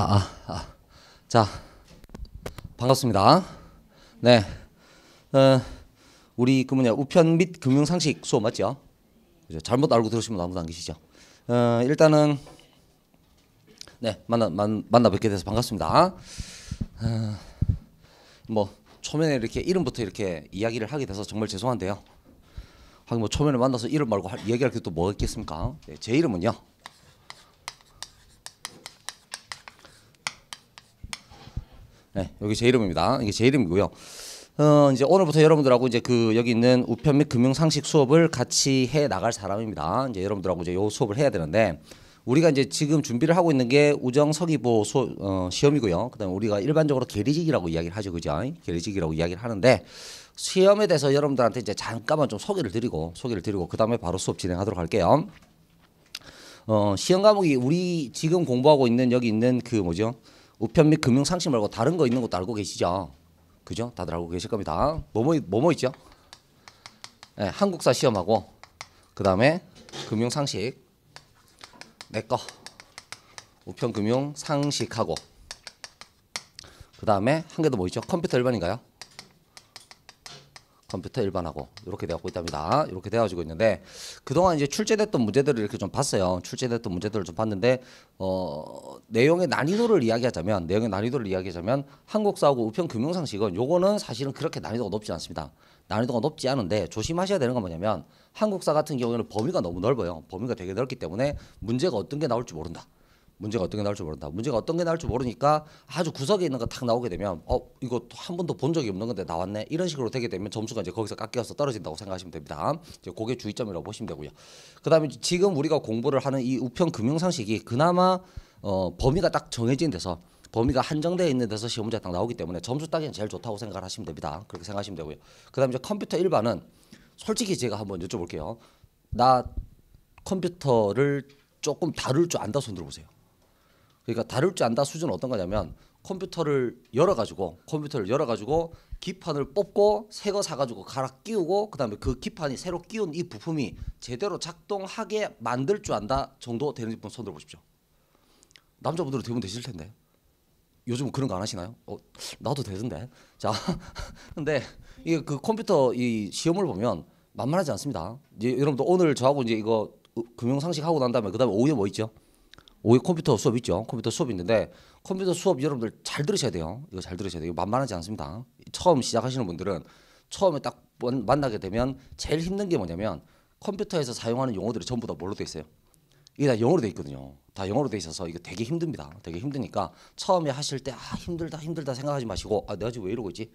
아, 아, 아. 자, 반갑습니다. 네, 어, 우리 그 뭐냐 우편 및 금융 상식 수업 맞죠? 그죠? 잘못 알고 들으시면 아무도 안 계시죠. 어, 일단은 네 만나 만, 만나 뵙게 돼서 반갑습니다. 어, 뭐 초면에 이렇게 이름부터 이렇게 이야기를 하게 돼서 정말 죄송한데요. 하긴 뭐 초면에 만나서 이름 말고 할, 얘기할 게 또뭐 있겠습니까? 네, 제 이름은요. 네, 여기 제 이름입니다. 이게 제 이름이고요. 어, 이제 오늘부터 여러분들하고 이제 그 여기 있는 우편 및 금융 상식 수업을 같이 해 나갈 사람입니다. 이제 여러분들하고 이제 요 수업을 해야 되는데 우리가 이제 지금 준비를 하고 있는 게 우정 서기보 어, 시험이고요. 그다음에 우리가 일반적으로 계리직이라고 이야기를 하죠, 그죠? 계리직이라고 이야기를 하는데 시험에 대해서 여러분들한테 이제 잠깐만 좀 소개를 드리고 소개를 드리고 그다음에 바로 수업 진행하도록 할게요. 어, 시험 과목이 우리 지금 공부하고 있는 여기 있는 그 뭐죠? 우편 및 금융 상식 말고 다른 거 있는 것도 알고 계시죠? 그죠? 다들 알고 계실 겁니다. 뭐뭐 뭐뭐 있죠? 네, 한국사 시험하고 그 다음에 금융 상식 내 거 우편 금융 상식하고 그 다음에 한 개 더 뭐 있죠? 컴퓨터 일반인가요? 컴퓨터 일반하고 이렇게 되고 있답니다. 이렇게 되어지고 있는데 그동안 이제 출제됐던 문제들을 이렇게 좀 봤어요. 출제됐던 문제들을 좀 봤는데 어, 내용의 난이도를 이야기하자면 내용의 난이도를 이야기하자면 한국사하고 우편 금융상식은 요거는 사실은 그렇게 난이도가 높지 않습니다. 난이도가 높지 않은데 조심하셔야 되는 건 뭐냐면 한국사 같은 경우에는 범위가 너무 넓어요. 범위가 되게 넓기 때문에 문제가 어떤 게 나올지 모른다. 문제가 어떤 게 나올지 모른다. 문제가 어떤 게 나올지 모르니까 아주 구석에 있는 거탁 나오게 되면 어 이거 한 번도 본 적이 없는 건데 나왔네 이런 식으로 되게 되면 점수가 이제 거기서 깎여서 떨어진다고 생각하시면 됩니다. 이제 그게 주의점이라고 보시면 되고요. 그다음에 지금 우리가 공부를 하는 이 우편 금융 상식이 그나마 어 범위가 딱 정해진 데서 범위가 한정되어 있는 데서 시험 문제 딱 나오기 때문에 점수 따기는 제일 좋다고 생각을 하시면 됩니다. 그렇게 생각하시면 되고요. 그다음에 이제 컴퓨터 일반은 솔직히 제가 한번 여쭤볼게요. 나 컴퓨터를 조금 다룰 줄 안다 손 들어보세요. 그러니까 다룰 줄 안다 수준은 어떤 거냐면 컴퓨터를 열어 가지고 컴퓨터를 열어 가지고 기판을 뽑고 새 거 사가지고 갈아 끼우고 그다음에 그 기판이 새로 끼운 이 부품이 제대로 작동하게 만들 줄 안다 정도 되는 분 손들어 보십시오. 남자분들은 대부분 되실 텐데 요즘 그런 거 안 하시나요? 어, 나도 되던데. 자, 근데 이게 그 컴퓨터 이 시험을 보면 만만하지 않습니다. 이제 여러분들 오늘 저하고 이제 이거 금융 상식 하고 난 다음에 그다음에 오후에 뭐 있죠? 오후 컴퓨터 수업 있죠. 컴퓨터 수업 있는데 컴퓨터 수업 여러분들 잘 들으셔야 돼요. 이거 잘 들으셔야 돼요. 만만하지 않습니다. 처음 시작하시는 분들은 처음에 딱 만나게 되면 제일 힘든 게 뭐냐면 컴퓨터에서 사용하는 용어들이 전부 다 뭘로 돼 있어요? 이게 다 영어로 돼 있거든요. 다 영어로 돼 있어서 이거 되게 힘듭니다. 되게 힘드니까 처음에 하실 때 아 힘들다 힘들다 생각하지 마시고 아 내가 지금 왜 이러고 있지?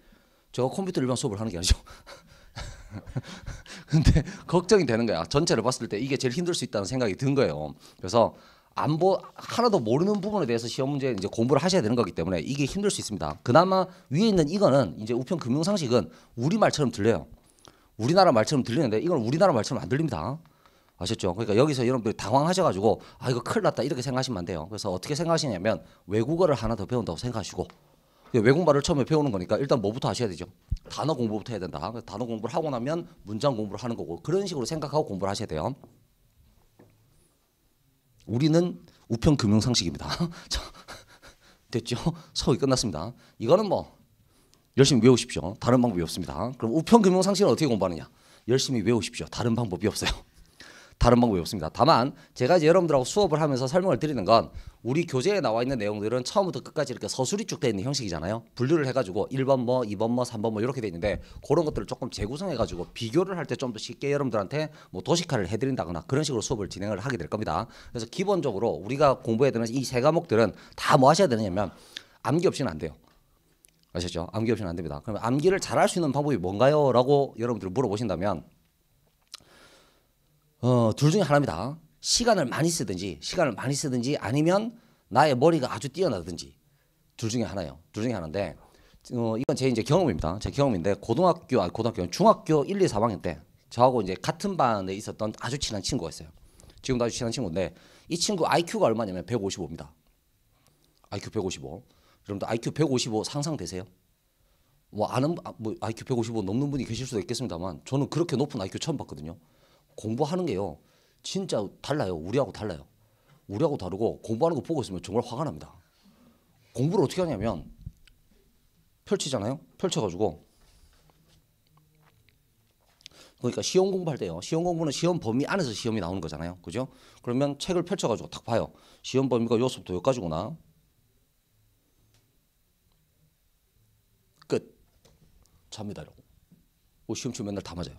저 컴퓨터 일반 수업을 하는 게 아니죠. 근데 걱정이 되는 거야. 전체를 봤을 때 이게 제일 힘들 수 있다는 생각이 든 거예요. 그래서 안보 하나도 모르는 부분에 대해서 시험 문제 이제 공부를 하셔야 되는 거기 때문에 이게 힘들 수 있습니다. 그나마 위에 있는 이거는 이제 우편 금융 상식은 우리 말처럼 들려요. 우리나라 말처럼 들리는데 이건 우리나라 말처럼 안 들립니다. 아셨죠? 그러니까 여기서 여러분들 이 당황하셔가지고 아 이거 큰일 났다 이렇게 생각하시면 안 돼요. 그래서 어떻게 생각하시냐면 외국어를 하나 더 배운다고 생각하시고 외국말을 처음에 배우는 거니까 일단 뭐부터 하셔야 되죠? 단어 공부부터 해야 된다. 단어 공부를 하고 나면 문장 공부를 하는 거고 그런 식으로 생각하고 공부를 하셔야 돼요. 우리는 우편 금융 상식입니다. 됐죠? 서의 끝났습니다. 이거는 뭐 열심히 외우십시오. 다른 방법이 없습니다. 그럼 우편 금융 상식은 어떻게 공부하느냐? 열심히 외우십시오. 다른 방법이 없어요. 다른 방법이 없습니다. 다만 제가 이제 여러분들하고 수업을 하면서 설명을 드리는 건 우리 교재에 나와 있는 내용들은 처음부터 끝까지 이렇게 서술이 쭉 돼 있는 형식이잖아요. 분류를 해가지고 1번 뭐, 2번 뭐, 3번 뭐 이렇게 돼 있는데 그런 것들을 조금 재구성해가지고 비교를 할 때 좀 더 쉽게 여러분들한테 뭐 도식화를 해드린다거나 그런 식으로 수업을 진행을 하게 될 겁니다. 그래서 기본적으로 우리가 공부해야 되는 이 세 과목들은 다 뭐 하셔야 되냐면 암기 없이는 안 돼요. 아셨죠? 암기 없이는 안 됩니다. 그럼 암기를 잘할 수 있는 방법이 뭔가요? 라고 여러분들 물어보신다면 어, 둘 중에 하나입니다. 시간을 많이 쓰든지 시간을 많이 쓰든지 아니면 나의 머리가 아주 뛰어나든지 둘 중에 하나요둘 중에 하나인데 어, 이건 제 이제 경험입니다. 제 경험인데 고등학교 아 고등학교 중학교 1, 2, 3학년 때 저하고 이제 같은 반에 있었던 아주 친한 친구가 있어요. 지금도 아주 친한 친구인데 이 친구 IQ가 얼마냐면 155입니다. IQ 155. 여러분들 IQ 155 상상되세요? 뭐 아는 아, 뭐 IQ 155 넘는 분이 계실 수도 있겠습니다만 저는 그렇게 높은 IQ 처음 봤거든요. 공부하는 게요 진짜 달라요 우리하고 달라요 우리하고 다르고 공부하는 거 보고 있으면 정말 화가 납니다 공부를 어떻게 하냐면 펼치잖아요 펼쳐가지고 그러니까 시험 공부할 때요. 시험 공부는 시험 범위 안에서 시험이 나오는 거잖아요. 그죠? 그러면 책을 펼쳐가지고 딱 봐요. 시험 범위가 요섭도 여기까지구나. 끝. 잡니다. 이러고. 시험치 맨날 다 맞아요.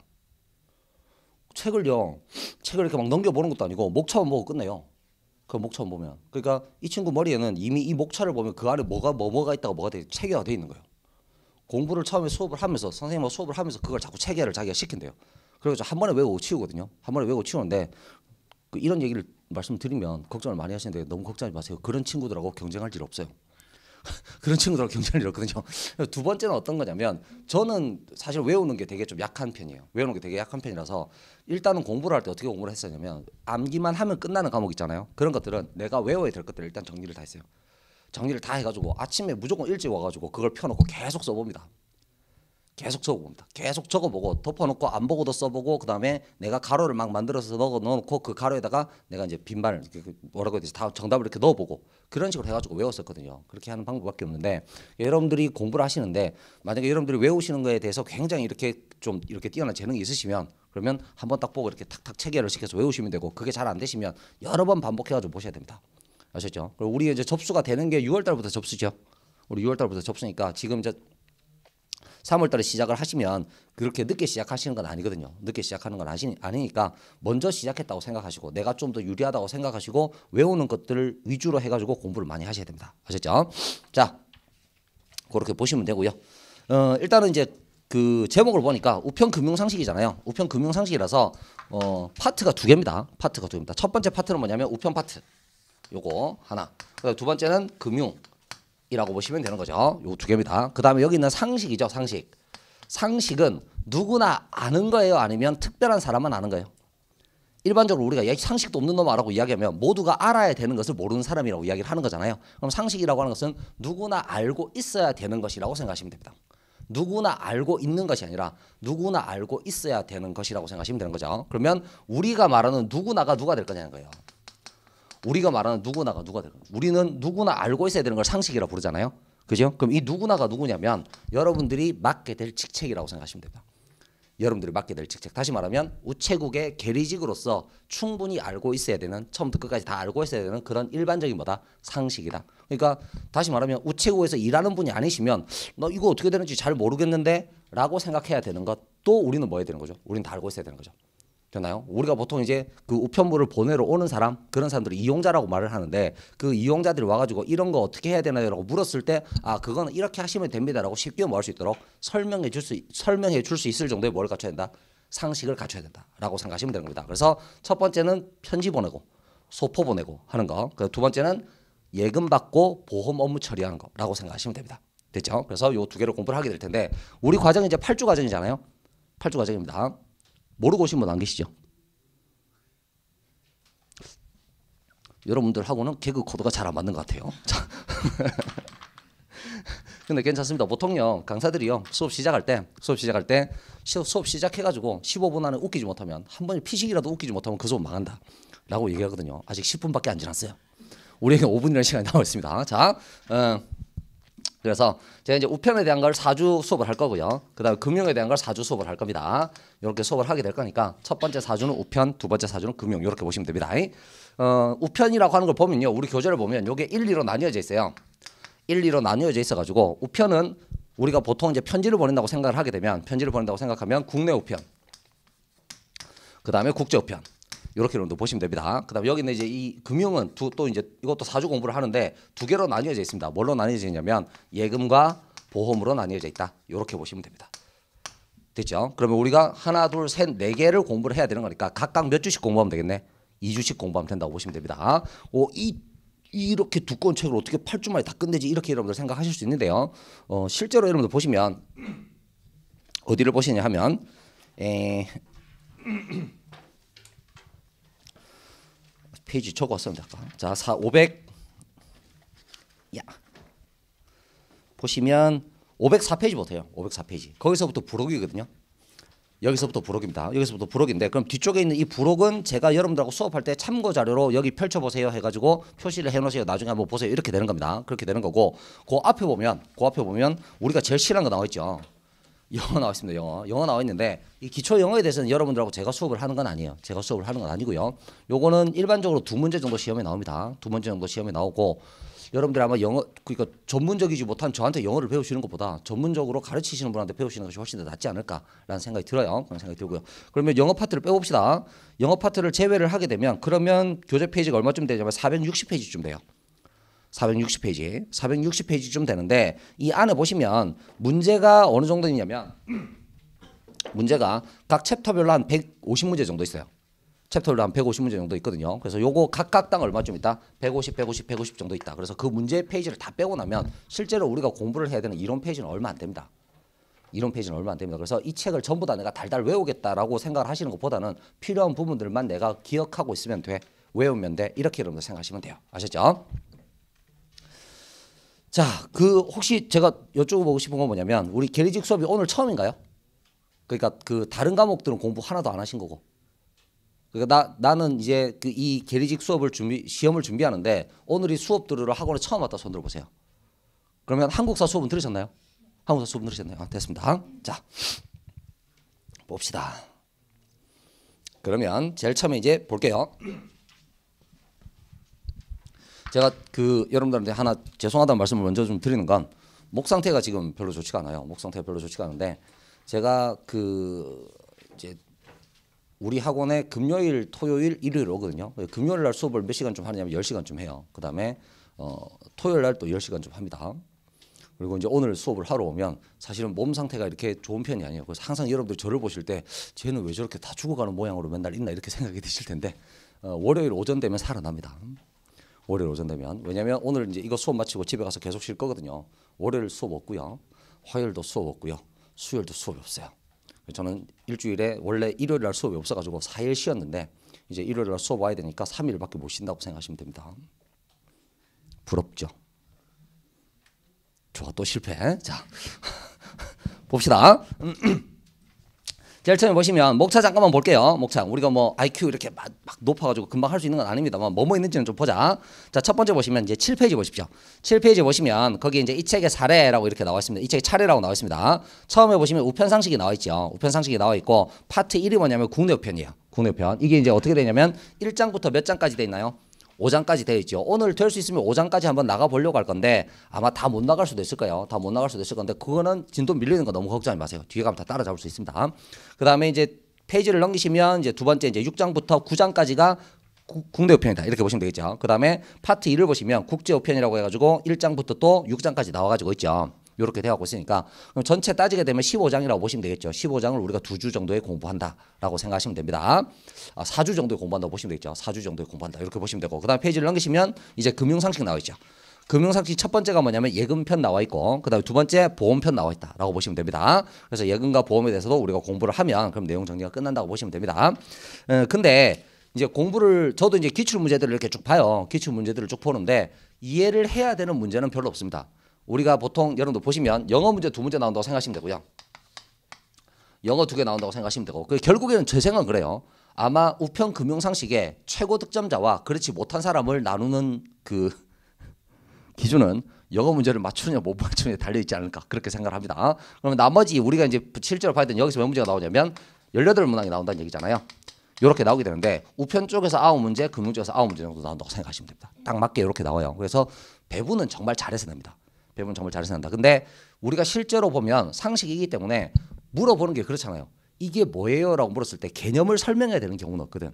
책을요 책을 이렇게 막 넘겨보는 것도 아니고 목차만 보고 끝내요. 그 목차만 보면 그러니까 이 친구 머리에는 이미 이 목차를 보면 그 안에 뭐가 뭐 뭐가 있다고 뭐가 되돼 체계가 돼 있는 거예요. 공부를 처음에 수업을 하면서 선생님하고 수업을 하면서 그걸 자꾸 체계를 자기가 시킨대요. 그래서 한 번에 외우고 치우거든요. 한 번에 외우고 치우는데 그 이런 얘기를 말씀드리면 걱정을 많이 하시는데 너무 걱정하지 마세요. 그런 친구들하고 경쟁할 일 없어요. 그런 친구들하고 경쟁을 했거든요. 두 번째는 어떤 거냐면 저는 사실 외우는 게 되게 좀 약한 편이에요. 외우는 게 되게 약한 편이라서 일단은 공부를 할 때 어떻게 공부를 했었냐면 암기만 하면 끝나는 과목 있잖아요. 그런 것들은 내가 외워야 될 것들 일단 정리를 다 했어요. 정리를 다 해가지고 아침에 무조건 일찍 와가지고 그걸 펴놓고 계속 써봅니다. 계속 적어봅니다. 계속 적어보고 덮어놓고 안 보고도 써보고 그 다음에 내가 가로를 막 만들어서 넣어 놓고그 가로에다가 내가 이제 빈반을 그 뭐라고 해야 되지 다 정답을 이렇게 넣어보고 그런 식으로 해가지고 외웠었거든요. 그렇게 하는 방법밖에 없는데 여러분들이 공부를 하시는데 만약에 여러분들이 외우시는 거에 대해서 굉장히 이렇게 좀 이렇게 뛰어난 재능이 있으시면 그러면 한번딱 보고 이렇게 탁탁 체계를 시켜서 외우시면 되고 그게 잘 안 되시면 여러 번 반복해가지고 보셔야 됩니다. 아셨죠? 그리고 우리 이제 접수가 되는 게 6월 달부터 접수죠. 우리 6월 달부터 접수니까 지금 이제 3월 달에 시작을 하시면 그렇게 늦게 시작하시는 건 아니거든요. 늦게 시작하는 건 아시, 아니니까 먼저 시작했다고 생각하시고 내가 좀 더 유리하다고 생각하시고 외우는 것들을 위주로 해가지고 공부를 많이 하셔야 됩니다. 아셨죠? 자, 그렇게 보시면 되고요. 어, 일단은 이제 그 제목을 보니까 우편 금융 상식이잖아요. 우편 금융 상식이라서 어, 파트가 두 개입니다. 파트가 두 개입니다. 첫 번째 파트는 뭐냐면 우편 파트. 요거 하나. 두 번째는 금융. 이라고 보시면 되는 거죠. 요두 개입니다. 그 다음에 여기 있는 상식이죠. 상식. 상식은 누구나 아는 거예요. 아니면 특별한 사람만 아는 거예요. 일반적으로 우리가 상식도 없는 놈하라고 이야기하면 모두가 알아야 되는 것을 모르는 사람이라고 이야기를 하는 거잖아요. 그럼 상식이라고 하는 것은 누구나 알고 있어야 되는 것이라고 생각하시면 됩니다. 누구나 알고 있는 것이 아니라 누구나 알고 있어야 되는 것이라고 생각하시면 되는 거죠. 그러면 우리가 말하는 누구나가 누가 될 거냐는 거예요. 우리가 말하는 누구나가 누가 되는 거죠. 우리는 누구나 알고 있어야 되는 걸 상식이라 고 부르잖아요. 그죠? 그럼 이 누구나가 누구냐면 여러분들이 맡게 될 직책이라고 생각하시면 됩니다. 여러분들이 맡게 될 직책. 다시 말하면 우체국의 계리직으로서 충분히 알고 있어야 되는 처음부터 끝까지 다 알고 있어야 되는 그런 일반적인 뭐다 상식이다. 그러니까 다시 말하면 우체국에서 일하는 분이 아니시면 너 이거 어떻게 되는지 잘 모르겠는데라고 생각해야 되는 것. 또 우리는 뭐 해야 되는 거죠? 우리는 다 알고 있어야 되는 거죠. 되나요? 우리가 보통 이제 그 우편물을 보내러 오는 사람 그런 사람들을 이용자라고 말을 하는데 그 이용자들이 와가지고 이런 거 어떻게 해야 되나요라고 물었을 때 아 그거는 이렇게 하시면 됩니다라고 쉽게 말할 뭐 수 있도록 설명해 줄 수 설명해 줄 수 있을 정도의 뭘 갖춰야 된다 상식을 갖춰야 된다라고 생각하시면 되는 겁니다. 그래서 첫 번째는 편지 보내고 소포 보내고 하는 거. 두 번째는 예금 받고 보험 업무 처리하는 거라고 생각하시면 됩니다. 됐죠? 그래서 요두 개를 공부를 하게 될 텐데 우리 과정이 이제 8주 과정이잖아요. 8주 과정입니다. 모르고 오신 분 안 계시죠? 여러분들하고는 개그 코드가 잘 안 맞는 것 같아요. 근데 괜찮습니다. 보통요 강사들이요 수업 시작할 때 수업 시작할 때 수업 시작해가지고 15분 안에 웃기지 못하면 한 번에 피식이라도 웃기지 못하면 그 수업 망한다라고 얘기하거든요. 아직 10분밖에 안 지났어요. 우리에게 5분이라는 시간이 남아 있습니다. 자, 음. 그래서 제가 이제 우편에 대한 걸 4주 수업을 할 거고요. 그다음에 금융에 대한 걸 4주 수업을 할 겁니다. 이렇게 수업을 하게 될 거니까 첫 번째 4주는 우편, 두 번째 4주는 금융 이렇게 보시면 됩니다. 어, 우편이라고 하는 걸 보면요. 우리 교재를 보면 이게 1, 2로 나뉘어져 있어요. 1, 2로 나뉘어져 있어 가지고 우편은 우리가 보통 이제 편지를 보낸다고 생각을 하게 되면 편지를 보낸다고 생각하면 국내 우편. 그다음에 국제 우편. 이렇게 정도 보시면 됩니다. 그다음 여기는 이제 이 금융은 두, 또 이제 이것도 사주 공부를 하는데 두 개로 나뉘어져 있습니다. 뭘로 나뉘어져 있냐면 예금과 보험으로 나뉘어져 있다. 이렇게 보시면 됩니다. 됐죠? 그러면 우리가 하나, 둘, 셋, 네 개를 공부를 해야 되는 거니까 각각 몇 주씩 공부하면 되겠네. 2주씩 공부하면 된다고 보시면 됩니다. 어, 이 이렇게 두꺼운 책을 어떻게 팔주말에다 끝내지 이렇게 여러분들 생각하실 수 있는데요. 어, 실제로 여러분들 보시면 어디를 보시냐 하면 에 페이지 적었습니다. 자, 4 500 야. 보시면 504페이지부터요. 504페이지. 거기서부터 부록이거든요. 여기서부터 부록입니다. 여기서부터 부록인데 그럼 뒤쪽에 있는 이 부록은 제가 여러분들하고 수업할 때 참고 자료로 여기 펼쳐보세요 해가지고 표시를 해놓으세요. 나중에 한번 보세요. 이렇게 되는 겁니다. 그렇게 되는 거고 그 앞에 보면 그 앞에 보면 우리가 제일 싫어하는 거 나와 있죠. 영어 나와 있습니다. 영어. 영어 나와 있는데 이 기초 영어에 대해서는 여러분들하고 제가 수업을 하는 건 아니에요. 제가 수업을 하는 건 아니고요. 요거는 일반적으로 두 문제 정도 시험에 나옵니다. 두 문제 정도 시험에 나오고 여러분들 아마 영어 그러니까 전문적이지 못한 저한테 영어를 배우시는 것보다 전문적으로 가르치시는 분한테 배우시는 것이 훨씬 더 낫지 않을까라는 생각이 들어요. 그런 생각이 들고요. 그러면 영어 파트를 빼봅시다. 영어 파트를 제외를 하게 되면 그러면 교재 페이지가 얼마쯤 되냐면 460페이지쯤 돼요. 460페이지, 460페이지쯤 되는데 이 안에 보시면 문제가 어느 정도 있냐면 문제가 각 챕터별로 한 150문제 정도 있어요. 챕터별로 한 150문제 정도 있거든요. 그래서 요거 각각당 얼마쯤 있다? 150, 150, 150 정도 있다. 그래서 그 문제 페이지를 다 빼고 나면 실제로 우리가 공부를 해야 되는 이론 페이지는 얼마 안 됩니다. 이론 페이지는 얼마 안 됩니다. 그래서 이 책을 전부 다 내가 달달 외우겠다라고 생각을 하시는 것보다는 필요한 부분들만 내가 기억하고 있으면 돼. 외우면 돼. 이렇게 여러분들 생각하시면 돼요. 아셨죠? 자, 그 혹시 제가 여쭤보고 싶은 건 뭐냐면 우리 계리직 수업이 오늘 처음인가요? 그러니까 그 다른 과목들은 공부 하나도 안 하신 거고. 그러니까 나 나는 이제 그이 계리직 수업을 준비 시험을 준비하는데 오늘이 수업 들으러 학원에 처음 왔다 손 들어 보세요. 그러면 한국사 수업은 들으셨나요? 한국사 수업 들으셨나요? 아, 됐습니다. 자. 봅시다. 그러면 제일 처음에 이제 볼게요. 제가 그 여러분들한테 하나 죄송하다는 말씀을 먼저 좀 드리는 건 목 상태가 지금 별로 좋지가 않아요. 목 상태가 별로 좋지가 않은데 제가 그 이제 우리 학원에 금요일, 토요일, 일요일 오거든요. 금요일 날 수업을 몇 시간 좀하냐면 열시간좀 해요. 그다음에 어 토요일 날 또 열시간좀 합니다. 그리고 이제 오늘 수업을 하러 오면 사실은 몸 상태가 이렇게 좋은 편이 아니에요. 그래서 항상 여러분들 저를 보실 때 쟤는 왜 저렇게 다 죽어가는 모양으로 맨날 있나 이렇게 생각이 드실 텐데 어, 월요일 오전 되면 살아납니다. 월요일 오전 되면 왜냐하면 오늘 이제 이거 수업 마치고 집에 가서 계속 쉴 거거든요. 월요일 수업 없고요. 화요일도 수업 없고요. 수요일도 수업이 없어요. 저는 일주일에 원래 일요일 날 수업이 없어가지고 4일 쉬었는데 이제 일요일 날 수업 와야 되니까 3일밖에 못 쉰다고 생각하시면 됩니다. 부럽죠. 좋아 또 실패. 자 봅시다. 제일 처음에 보시면 목차 잠깐만 볼게요. 목차 우리가 뭐 IQ 이렇게 막, 막 높아가지고 금방 할 수 있는 건 아닙니다만 뭐뭐 있는지는 좀 보자. 자 첫 번째 보시면 이제 7페이지 보십시오. 7페이지 보시면 거기 이제 이 책의 사례라고 이렇게 나와 있습니다. 이 책의 차례라고 나와 있습니다. 처음에 보시면 우편상식이 나와 있죠. 우편상식이 나와 있고 파트 1이 뭐냐면 국내 우편이에요. 국내 우편 이게 이제 어떻게 되냐면 1장부터 몇 장까지 돼 있나요? 5장까지 되어 있죠. 오늘 될 수 있으면 5장까지 한번 나가 보려고 할 건데 아마 다 못 나갈 수도 있을 거예요. 다 못 나갈 수도 있을 건데 그거는 진도 밀리는 거 너무 걱정하지 마세요. 뒤에 가면 다 따라잡을 수 있습니다. 그다음에 이제 페이지를 넘기시면 이제 두 번째 이제 6장부터 9장까지가 구, 국내 우편이다 이렇게 보시면 되겠죠. 그다음에 파트 2를 보시면 국제 우편이라고 해가지고 1장부터 또 6장까지 나와가지고 있죠. 이렇게 되어 가고 있으니까 그럼 전체 따지게 되면 15장이라고 보시면 되겠죠. 15장을 우리가 두 주 정도에 공부한다라고 생각하시면 됩니다. 아, 4주 정도에 공부한다고 보시면 되겠죠. 4주 정도에 공부한다 이렇게 보시면 되고 그 다음 페이지를 넘기시면 이제 금융상식 나와 있죠. 금융상식 첫 번째가 뭐냐면 예금편 나와 있고 그다음에 두 번째 보험편 나와 있다라고 보시면 됩니다. 그래서 예금과 보험에 대해서도 우리가 공부를 하면 그럼 내용 정리가 끝난다고 보시면 됩니다. 에, 근데 이제 공부를 저도 이제 기출 문제들을 이렇게 쭉 봐요. 기출 문제들을 쭉 보는데 이해를 해야 되는 문제는 별로 없습니다. 우리가 보통 여러분들 보시면 영어 문제 두 문제 나온다고 생각하시면 되고요. 영어 두 개 나온다고 생각하시면 되고 결국에는 제 생각은 그래요. 아마 우편 금융 상식의 최고 득점자와 그렇지 못한 사람을 나누는 그 기준은 영어 문제를 맞추느냐 못 맞추느냐에 달려 있지 않을까 그렇게 생각을 합니다. 그러면 나머지 우리가 이제 실제로 봐야 되는 여기서 몇 문제가 나오냐면 18문항이 나온다는 얘기잖아요. 이렇게 나오게 되는데 우편 쪽에서 9 문제, 금융 쪽에서 9 문제 정도 나온다고 생각하시면 됩니다. 딱 맞게 이렇게 나와요. 그래서 배분은 정말 잘해서 됩니다 배우면 정말 잘해서한다 근데 우리가 실제로 보면 상식이기 때문에 물어보는 게 그렇잖아요. 이게 뭐예요라고 물었을 때 개념을 설명해야 되는 경우는 없거든.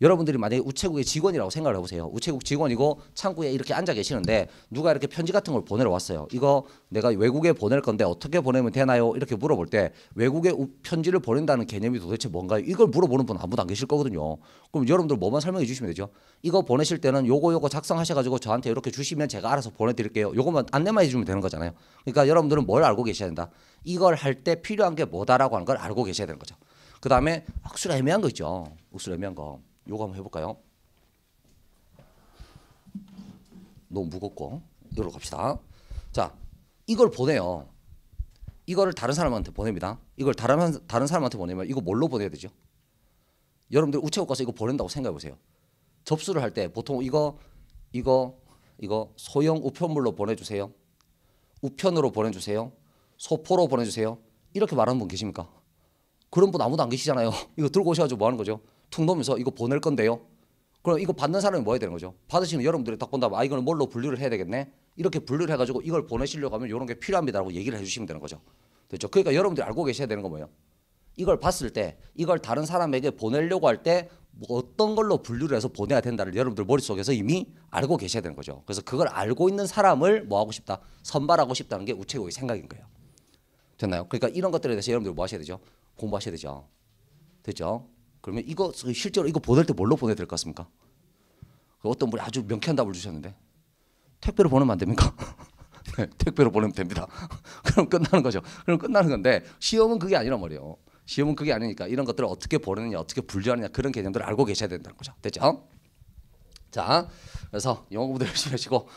여러분들이 만약에 우체국의 직원이라고 생각을 해보세요. 우체국 직원이고 창구에 이렇게 앉아 계시는데 누가 이렇게 편지 같은 걸 보내러 왔어요. 이거 내가 외국에 보낼 건데 어떻게 보내면 되나요? 이렇게 물어볼 때 외국에 편지를 보낸다는 개념이 도대체 뭔가요? 이걸 물어보는 분 아무도 안 계실 거거든요. 그럼 여러분들 뭐만 설명해 주시면 되죠. 이거 보내실 때는 요거 요거 작성하셔가지고 저한테 이렇게 주시면 제가 알아서 보내드릴게요. 요것만 안내만 해주면 되는 거잖아요. 그러니까 여러분들은 뭘 알고 계셔야 된다. 이걸 할 때 필요한 게 뭐다라고 하는 걸 알고 계셔야 되는 거죠. 그 다음에 확실히 애매한 거 있죠. 억수로 애매한 거. 요거 한번 해볼까요? 너무 무겁고 이걸로 갑시다. 자, 이걸 보내요. 이거를 다른 사람한테 보냅니다. 이걸 다른 다른 사람한테 보내면 이거 뭘로 보내야 되죠? 여러분들 우체국 가서 이거 보낸다고 생각해 보세요. 접수를 할 때 보통 이거 이거 이거 소형 우편물로 보내주세요. 우편으로 보내주세요. 소포로 보내주세요. 이렇게 말하는 분 계십니까? 그런 분 아무도 안 계시잖아요. 이거 들고 오셔가지고 뭐 하는 거죠? 툭 놓으면서 이거 보낼 건데요. 그럼 이거 받는 사람이 뭐 해야 되는 거죠? 받으시는 여러분들이 딱 본다면 아 이거는 뭘로 분류를 해야 되겠네. 이렇게 분류를 해가지고 이걸 보내시려고 하면 이런 게 필요합니다라고 얘기를 해주시면 되는 거죠. 그렇죠? 그러니까 여러분들이 알고 계셔야 되는 거 뭐예요? 이걸 봤을 때 이걸 다른 사람에게 보내려고 할때 뭐 어떤 걸로 분류를 해서 보내야 된다를 여러분들 머릿속에서 이미 알고 계셔야 되는 거죠. 그래서 그걸 알고 있는 사람을 뭐 하고 싶다? 선발하고 싶다는 게 우체국의 생각인 거예요. 됐나요? 그러니까 이런 것들에 대해서 여러분들 뭐 하셔야 되죠? 공부하셔야 되죠. 됐죠? 그러면 이거 실제로 이거 보낼 때 뭘로 보내야 될것 같습니까? 그 어떤 분이 아주 명쾌한 답을 주셨는데 택배로 보내면 안 됩니까? 네, 택배로 보내면 됩니다. 그럼 끝나는 거죠. 그럼 끝나는 건데 시험은 그게 아니란 말이에요. 시험은 그게 아니니까 이런 것들을 어떻게 보내느냐, 어떻게 분류하느냐 그런 개념들을 알고 계셔야 된다는 거죠. 됐죠? 자, 그래서 영어 공부도 열심히 하시고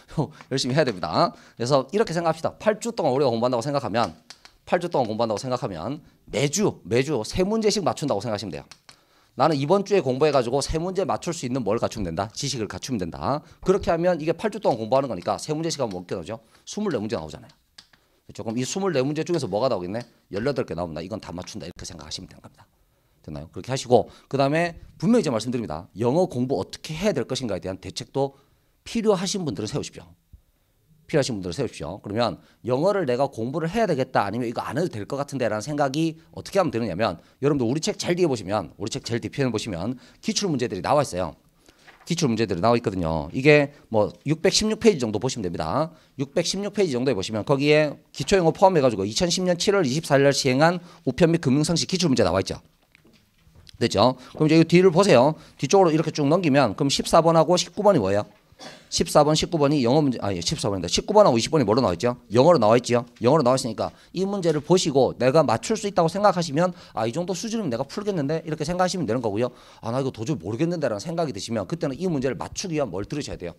열심히 해야 됩니다. 그래서 이렇게 생각합시다. 8주 동안 우리가 공부한다고 생각하면 8주 동안 공부한다고 생각하면 매주 매주 세 문제씩 맞춘다고 생각하시면 돼요. 나는 이번 주에 공부해가지고 세 문제 맞출 수 있는 뭘 갖추면 된다? 지식을 갖추면 된다. 그렇게 하면 이게 8주 동안 공부하는 거니까 세 문제 시간 몇개 나오죠? 24문제 나오잖아요. 조금 이 24문제 중에서 뭐가 나오겠네? 18개 나옵니다 이건 다 맞춘다. 이렇게 생각하시면 되는 겁니다. 되나요? 그렇게 하시고 그 다음에 분명히 제가 말씀드립니다. 영어 공부 어떻게 해야 될 것인가에 대한 대책도 필요하신 분들은 세우십시오. 필요하신 분들을 세우십시오. 그러면 영어를 내가 공부를 해야 되겠다 아니면 이거 안 해도 될 것 같은데라는 생각이 어떻게 하면 되느냐면 여러분들 우리 책 잘 뒤에 보시면 우리 책 제일 뒤편에 보시면 기출 문제들이 나와 있어요. 기출 문제들이 나와 있거든요. 이게 뭐 616페이지 정도 보시면 됩니다. 616페이지 정도에 보시면 거기에 기초영어 포함해가지고 2010년 7월 24일 날 시행한 우편 및 금융상식 기출 문제 나와 있죠. 됐죠? 그럼 이제 이 뒤를 보세요. 뒤쪽으로 이렇게 쭉 넘기면 그럼 14번하고 19번이 뭐예요? 14번, 19번이 영어 문제, 아니, 1 예, 4번인데 19번하고 20번이 뭐로 나와있죠? 영어로 나와있죠 영어로 나와있으니까 이 문제를 보시고 내가 맞출 수 있다고 생각하시면 아, 이 정도 수준이면 내가 풀겠는데? 이렇게 생각하시면 되는 거고요. 아, 나 이거 도저히 모르겠는데라는 생각이 드시면 그때는 이 문제를 맞추기 위한 뭘 들으셔야 돼요?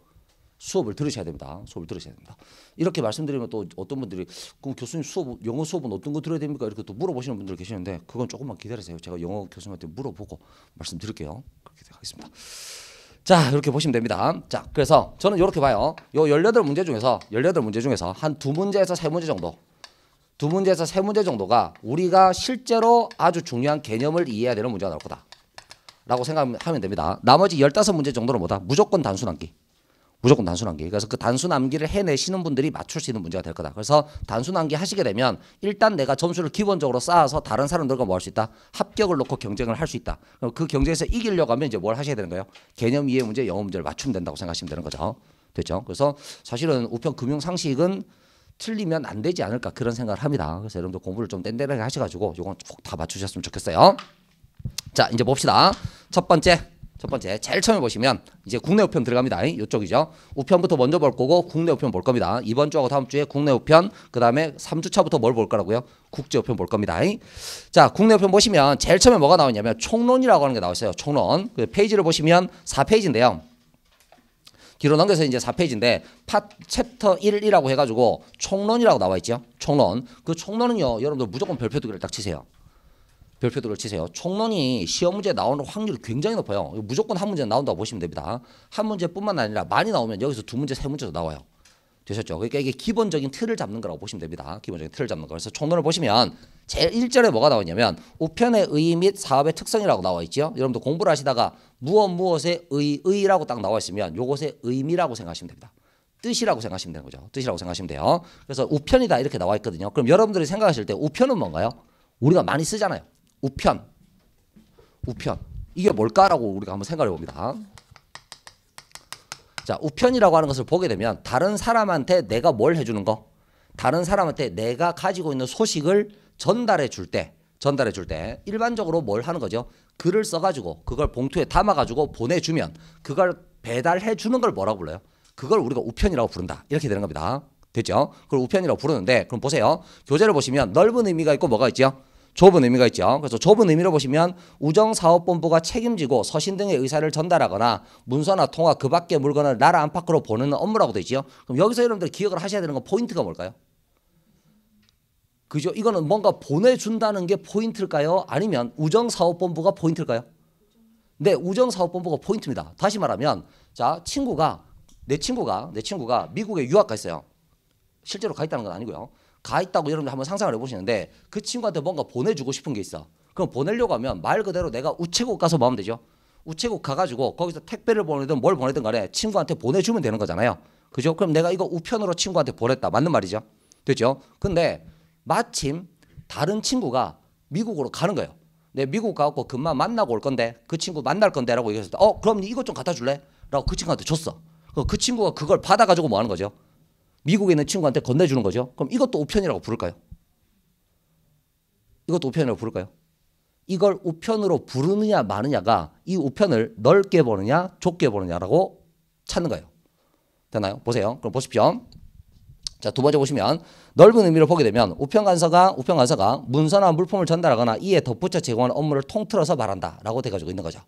수업을 들으셔야 됩니다. 수업을 들으셔야 됩니다. 이렇게 말씀드리면 또 어떤 분들이 그럼 교수님 수업 영어 수업은 어떤 거 들어야 됩니까? 이렇게 또 물어보시는 분들 계시는데 그건 조금만 기다리세요. 제가 영어 교수님한테 물어보고 말씀드릴게요. 그렇게 하겠습니다. 자, 이렇게 보시면 됩니다. 자, 그래서 저는 이렇게 봐요. 요 18문제 중에서 18문제 중에서 한 두 문제에서 세 문제 정도 두 문제에서 세 문제 정도가 우리가 실제로 아주 중요한 개념을 이해해야 되는 문제가 나올 거다. 라고 생각하면 됩니다. 나머지 열다 문제 정도는 뭐다? 무조건 단순 암기. 무조건 단순 암기. 그래서 그 단순 암기를 해내시는 분들이 맞출 수 있는 문제가 될 거다. 그래서 단순 암기 하시게 되면 일단 내가 점수를 기본적으로 쌓아서 다른 사람들과 뭐 할 수 있다. 합격을 놓고 경쟁을 할 수 있다. 그럼 그 경쟁에서 이기려고 하면 이제 뭘 하셔야 되는 거예요? 개념 이해 문제, 영어 문제를 맞추면 된다고 생각하시면 되는 거죠. 됐죠? 그래서 사실은 우편 금융 상식은 틀리면 안 되지 않을까 그런 생각을 합니다. 그래서 여러분들 공부를 좀 땡땡하게 하셔가지고 이건 꼭다 맞추셨으면 좋겠어요. 자 이제 봅시다. 첫 번째 첫 번째 제일 처음에 보시면 이제 국내 우편 들어갑니다. 이쪽이죠. 우편부터 먼저 볼 거고 국내 우편 볼 겁니다. 이번 주하고 다음 주에 국내 우편 그다음에 3주 차부터 뭘 볼 거라고요? 국제 우편 볼 겁니다. 자, 국내 우편 보시면 제일 처음에 뭐가 나오냐면 총론이라고 하는 게 나왔어요. 총론. 그 페이지를 보시면 4페이지인데요. 뒤로 넘겨서 이제 4페이지인데 팟 챕터 1이라고 해가지고 총론이라고 나와 있죠. 총론. 그 총론은요, 여러분들 무조건 별표 두 개를 딱 치세요. 별표들을 치세요. 총론이 시험 문제에 나오는 확률이 굉장히 높아요. 무조건 한 문제 나온다고 보시면 됩니다. 한 문제뿐만 아니라 많이 나오면 여기서 두 문제, 세 문제도 나와요. 되셨죠? 그러니까 이게 기본적인 틀을 잡는 거라고 보시면 됩니다. 기본적인 틀을 잡는 거. 그래서 총론을 보시면 제일 1절에 뭐가 나오냐면 우편의 의의 및 사업의 특성이라고 나와 있죠. 여러분도 공부를 하시다가 무엇 무엇의 의의라고 딱 나와 있으면 요것의 의미라고 생각하시면 됩니다. 뜻이라고 생각하시면 되는 거죠. 뜻이라고 생각하시면 돼요. 그래서 우편이다 이렇게 나와 있거든요. 그럼 여러분들이 생각하실 때 우편은 뭔가요? 우리가 많이 쓰잖아요. 우편. 우편. 이게 뭘까라고 우리가 한번 생각해 봅니다. 자, 우편이라고 하는 것을 보게 되면 다른 사람한테 내가 뭘 해주는 거, 다른 사람한테 내가 가지고 있는 소식을 전달해 줄 때, 전달해 줄 때 일반적으로 뭘 하는 거죠? 글을 써가지고 그걸 봉투에 담아가지고 보내주면 그걸 배달해 주는 걸 뭐라고 불러요? 그걸 우리가 우편이라고 부른다. 이렇게 되는 겁니다. 됐죠? 그걸 우편이라고 부르는데 그럼 보세요. 교재를 보시면 넓은 의미가 있고 뭐가 있죠? 좁은 의미가 있죠. 그래서 좁은 의미로 보시면 우정사업본부가 책임지고 서신 등의 의사를 전달하거나 문서나 통화 그 밖의 물건을 나라 안팎으로 보내는 업무라고 되지요. 그럼 여기서 여러분들 기억을 하셔야 되는 건 포인트가 뭘까요? 그죠? 이거는 뭔가 보내준다는 게 포인트일까요? 아니면 우정사업본부가 포인트일까요? 네, 우정사업본부가 포인트입니다. 다시 말하면 자 친구가 내 친구가 내 친구가 미국에 유학 가 있어요. 실제로 가 있다는 건 아니고요. 가 있다고 여러분 들 한번 상상을 해보시는데 그 친구한테 뭔가 보내주고 싶은 게 있어. 그럼 보내려고 하면 말 그대로 내가 우체국 가서 뭐 하면 되죠? 우체국 가가지고 거기서 택배를 보내든 뭘 보내든 간에 친구한테 보내주면 되는 거잖아요. 그죠? 그럼 내가 이거 우편으로 친구한테 보냈다. 맞는 말이죠? 되죠? 근데 마침 다른 친구가 미국으로 가는 거예요. 내 네, 미국 가고 금마 만나고 올 건데 그 친구 만날 건데라고 얘기했을 때, 어 그럼 이것 좀 갖다 줄래? 라고 그 친구한테 줬어. 그 친구가 그걸 받아가지고 뭐 하는 거죠? 미국에 있는 친구한테 건네주는 거죠. 그럼 이것도 우편이라고 부를까요? 이것도 우편이라고 부를까요? 이걸 우편으로 부르느냐 마느냐가 이 우편을 넓게 보느냐 좁게 보느냐라고 찾는 거예요. 되나요? 보세요. 그럼 보십시오. 자, 두 번째 보시면 넓은 의미를 보게 되면 우편 간사가 우편 간사가 문서나 물품을 전달하거나 이에 덧붙여 제공하는 업무를 통틀어서 말한다라고 돼 가지고 있는 거죠.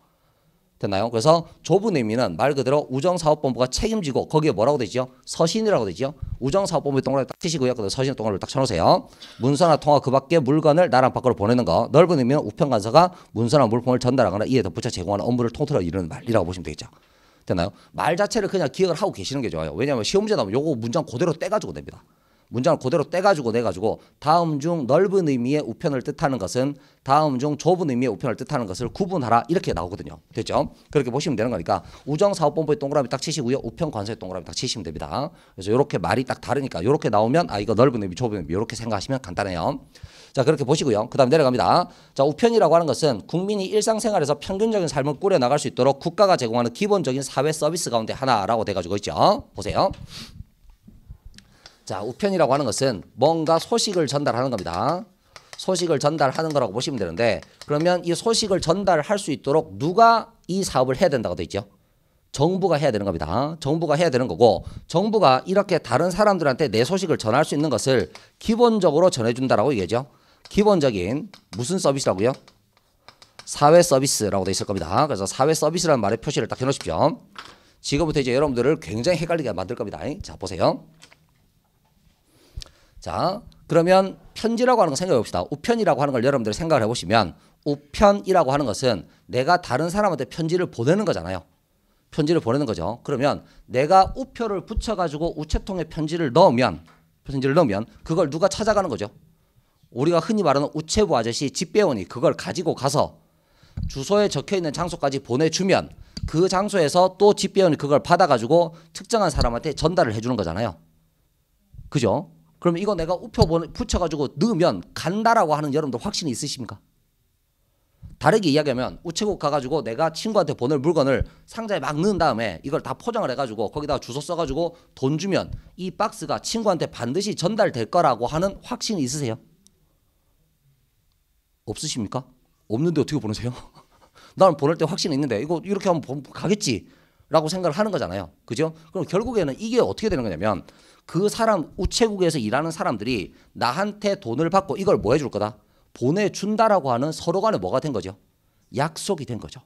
됐나요? 그래서 좁은 의미는 말 그대로 우정사업본부가 책임지고 거기에 뭐라고 되죠 서신이라고 되죠 우정사업본부 동그라미 딱 치시고요. 그 서신 동그라미 딱 쳐놓으세요. 문서나 통화 그 밖에 물건을 나랑 밖으로 보내는 거. 넓은 의미는 우편간서가 문서나 물품을 전달하거나 이에 덧붙여 제공하는 업무를 통틀어 이루는 말이라고 보시면 되겠죠. 됐나요? 말 자체를 그냥 기억을 하고 계시는 게 좋아요. 왜냐하면 시험 지에 나오면 요거 문장 그대로 떼가지고 됩니다. 문장을 그대로 떼가지고 내가지고 다음 중 넓은 의미의 우편을 뜻하는 것은 다음 중 좁은 의미의 우편을 뜻하는 것을 구분하라 이렇게 나오거든요. 됐죠? 그렇게 보시면 되는 거니까 우정사업본부의 동그라미 딱 치시고요. 우편관서에 동그라미 딱 치시면 됩니다. 그래서 이렇게 말이 딱 다르니까 이렇게 나오면 아 이거 넓은 의미 좁은 의미 이렇게 생각하시면 간단해요. 자 그렇게 보시고요. 그 다음 내려갑니다. 자 우편이라고 하는 것은 국민이 일상생활에서 평균적인 삶을 꾸려나갈 수 있도록 국가가 제공하는 기본적인 사회 서비스 가운데 하나라고 돼가지고 있죠. 보세요. 자, 우편이라고 하는 것은 뭔가 소식을 전달하는 겁니다. 소식을 전달하는 거라고 보시면 되는데 그러면 이 소식을 전달할 수 있도록 누가 이 사업을 해야 된다고 되어 있죠? 정부가 해야 되는 겁니다. 정부가 해야 되는 거고 정부가 이렇게 다른 사람들한테 내 소식을 전할 수 있는 것을 기본적으로 전해준다라고 얘기하죠. 기본적인 무슨 서비스라고요? 사회 서비스라고 되어 있을 겁니다. 그래서 사회 서비스라는 말의 표시를 딱 해놓으십시오. 지금부터 이제 여러분들을 굉장히 헷갈리게 만들 겁니다. 자 보세요. 자, 그러면 편지라고 하는 거 생각해 봅시다. 우편이라고 하는 걸 여러분들이 생각을 해 보시면 우편이라고 하는 것은 내가 다른 사람한테 편지를 보내는 거잖아요. 편지를 보내는 거죠. 그러면 내가 우표를 붙여 가지고 우체통에 편지를 넣으면 편지를 넣으면 그걸 누가 찾아가는 거죠. 우리가 흔히 말하는 우체부 아저씨 집배원이 그걸 가지고 가서 주소에 적혀 있는 장소까지 보내주면 그 장소에서 또 집배원이 그걸 받아가지고 특정한 사람한테 전달을 해주는 거잖아요. 그죠? 그럼 이거 내가 우표 붙여가지고 넣으면 간다라고 하는 여러분들 확신이 있으십니까? 다르게 이야기하면 우체국 가가지고 내가 친구한테 보낼 물건을 상자에 막 넣은 다음에 이걸 다 포장을 해가지고 거기다 주소 써가지고 돈 주면 이 박스가 친구한테 반드시 전달될 거라고 하는 확신이 있으세요? 없으십니까? 없는데 어떻게 보내세요? 나는 보낼 때 확신이 있는데 이거 이렇게 하면 가겠지 라고 생각을 하는 거잖아요. 그죠? 그럼 결국에는 이게 어떻게 되는 거냐면 그 사람 우체국에서 일하는 사람들이 나한테 돈을 받고 이걸 뭐 해줄 거다? 보내준다라고 하는 서로 간에 뭐가 된 거죠? 약속이 된 거죠.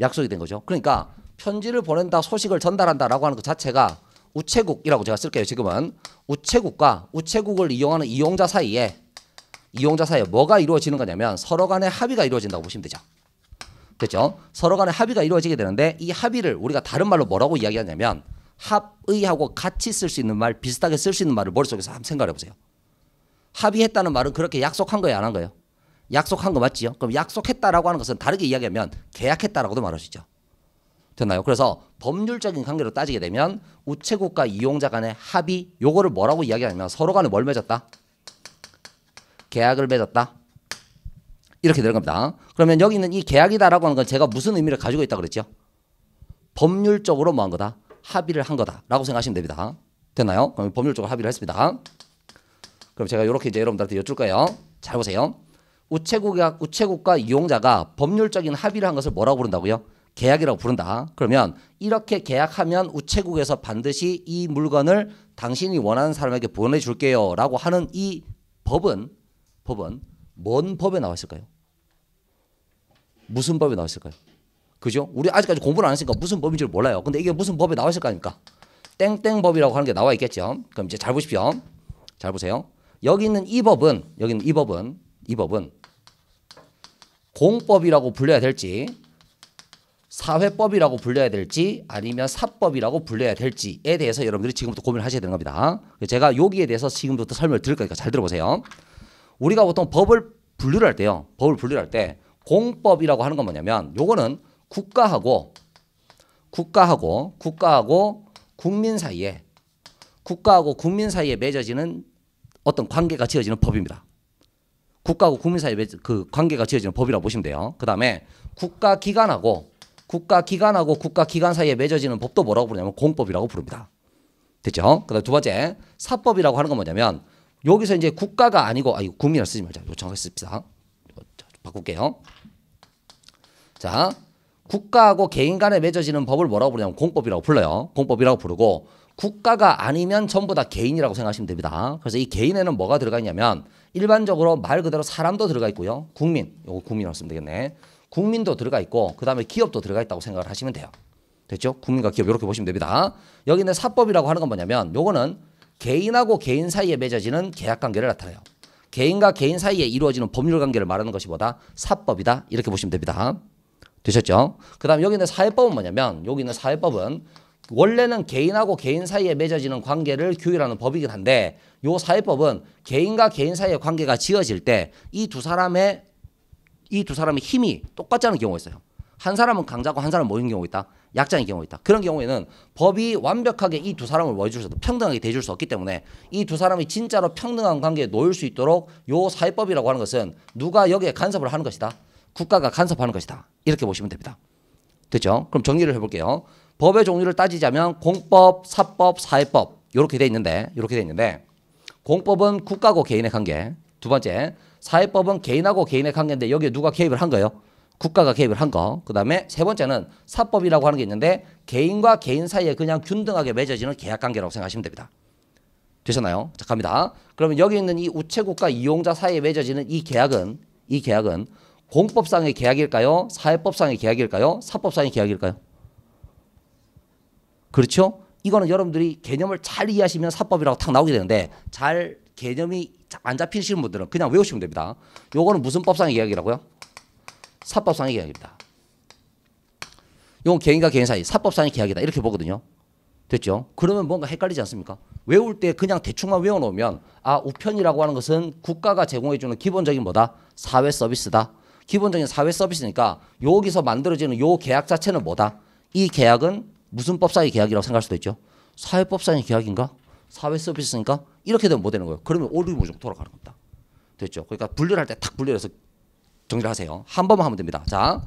약속이 된 거죠. 그러니까 편지를 보낸다, 소식을 전달한다라고 하는 그 자체가 우체국이라고 제가 쓸게요. 지금은 우체국과 우체국을 이용하는 이용자 사이에 이용자 사이에 뭐가 이루어지는 거냐면 서로 간의 합의가 이루어진다고 보시면 되죠. 그렇죠? 서로 간의 합의가 이루어지게 되는데 이 합의를 우리가 다른 말로 뭐라고 이야기하냐면 합의하고 같이 쓸 수 있는 말 비슷하게 쓸 수 있는 말을 머릿속에서 한번 생각해 보세요. 합의했다는 말은 그렇게 약속한 거예요 안 한 거예요? 약속한 거 맞지요? 그럼 약속했다라고 하는 것은 다르게 이야기하면 계약했다라고도 말할 수 있죠. 됐나요? 그래서 법률적인 관계로 따지게 되면 우체국과 이용자 간의 합의 요거를 뭐라고 이야기하냐면 서로 간에 뭘 맺었다? 계약을 맺었다. 이렇게 되는 겁니다. 그러면 여기 있는 이 계약이다라고 하는 건 제가 무슨 의미를 가지고 있다 그랬죠? 법률적으로 뭐한 거다? 합의를 한 거다라고 생각하시면 됩니다. 됐나요? 그럼 법률적으로 합의를 했습니다. 그럼 제가 이렇게 이제 여러분들한테 여쭐 거예요. 잘 보세요. 우체국과, 우체국과 이용자가 법률적인 합의를 한 것을 뭐라고 부른다고요? 계약이라고 부른다. 그러면 이렇게 계약하면 우체국에서 반드시 이 물건을 당신이 원하는 사람에게 보내줄게요. 라고 하는 이 법은, 법은, 뭔 법에 나와 있을까요? 무슨 법에 나와 있을까요? 그죠? 우리 아직까지 공부를 안 했으니까 무슨 법인 지를 몰라요. 근데 이게 무슨 법에 나와 있을 거니까 땡땡법이라고 하는 게 나와 있겠죠. 그럼 이제 잘 보십시오. 잘 보세요. 여기 있는 이 법은 여기 있는 이 법은 이 법은 공법이라고 불려야 될지 사회법이라고 불려야 될지 아니면 사법이라고 불려야 될지에 대해서 여러분들이 지금부터 고민을 하셔야 되는 겁니다. 제가 여기에 대해서 지금부터 설명을 드릴 거니까 잘 들어보세요. 우리가 보통 법을 분류를 할 때요. 법을 분류를 할 때 공법이라고 하는 건 뭐냐면 요거는 국가하고 국가하고 국가하고 국민 사이에 국가하고 국민 사이에 맺어지는 어떤 관계가 지어지는 법입니다. 국가하고 국민 사이에 맺, 그 관계가 지어지는 법이라고 보시면 돼요. 그다음에 국가 기관하고 국가 기관하고 국가 기관 사이에 맺어지는 법도 뭐라고 부르냐면 공법이라고 부릅니다. 됐죠? 그다음 두 번째 사법이라고 하는 건 뭐냐면 여기서 이제 국가가 아니고 아 이거 국민을 쓰지 말자. 요청했습니다. 바꿀게요. 자, 국가하고 개인 간에 맺어지는 법을 뭐라고 부르냐면 공법이라고 불러요. 공법이라고 부르고 국가가 아니면 전부 다 개인이라고 생각하시면 됩니다. 그래서 이 개인에는 뭐가 들어가 있냐면 일반적으로 말 그대로 사람도 들어가 있고요. 국민, 요거 국민이라고 쓰면 되겠네. 국민도 들어가 있고 그 다음에 기업도 들어가 있다고 생각을 하시면 돼요. 됐죠? 국민과 기업 이렇게 보시면 됩니다. 여기 는 사법이라고 하는 건 뭐냐면 요거는 개인하고 개인 사이에 맺어지는 계약관계를 나타내요. 개인과 개인 사이에 이루어지는 법률관계를 말하는 것이 보다 사법이다 이렇게 보시면 됩니다. 되셨죠? 그 다음 여기 는 사회법은 뭐냐면 여기 있는 사회법은 원래는 개인하고 개인 사이에 맺어지는 관계를 규율하는 법이긴 한데 요 사회법은 개인과 개인 사이의 관계가 지어질 때 이 두 사람의 이 두 사람의 힘이 똑같지 않은 경우가 있어요. 한 사람은 강자고 한 사람은 모인 경우 가 있다. 약자인 경우 가 있다. 그런 경우에는 법이 완벽하게 이 두 사람을 모해줄수 없다. 평등하게 대줄 수 없기 때문에 이 두 사람이 진짜로 평등한 관계에 놓일 수 있도록 요 사회법이라고 하는 것은 누가 여기에 간섭을 하는 것이다. 국가가 간섭하는 것이다. 이렇게 보시면 됩니다. 됐죠? 그럼 정리를 해볼게요. 법의 종류를 따지자면 공법, 사법, 사회법 이렇게 돼 있는데 이렇게 돼 있는데 공법은 국가고 개인의 관계. 두 번째 사회법은 개인하고 개인의 관계인데 여기에 누가 개입을 한 거예요? 국가가 개입을 한 거. 그 다음에 세 번째는 사법이라고 하는 게 있는데 개인과 개인 사이에 그냥 균등하게 맺어지는 계약관계라고 생각하시면 됩니다. 되셨나요? 자 갑니다. 그러면 여기 있는 이 우체국과 이용자 사이에 맺어지는 이 계약은 이 계약은 공법상의 계약일까요? 사회법상의 계약일까요? 사법상의 계약일까요? 그렇죠? 이거는 여러분들이 개념을 잘 이해하시면 사법이라고 탁 나오게 되는데 잘 개념이 안 잡히시는 분들은 그냥 외우시면 됩니다. 요거는 무슨 법상의 계약이라고요? 사법상의 계약입니다. 이건 개인과 개인 사이 사법상의 계약이다 이렇게 보거든요. 됐죠? 그러면 뭔가 헷갈리지 않습니까? 외울 때 그냥 대충만 외워놓으면 아 우편이라고 하는 것은 국가가 제공해주는 기본적인 뭐다? 사회 서비스다. 기본적인 사회 서비스니까 여기서 만들어지는 요 계약 자체는 뭐다? 이 계약은 무슨 법상의 계약이라고 생각할 수도 있죠. 사회법상의 계약인가? 사회 서비스니까? 이렇게 되면 뭐 되는 거예요? 그러면 오류무중 돌아가는 겁니다. 됐죠? 그러니까 분류할 를때딱 분류해서 정리를 하세요. 한 번만 하면 됩니다. 자,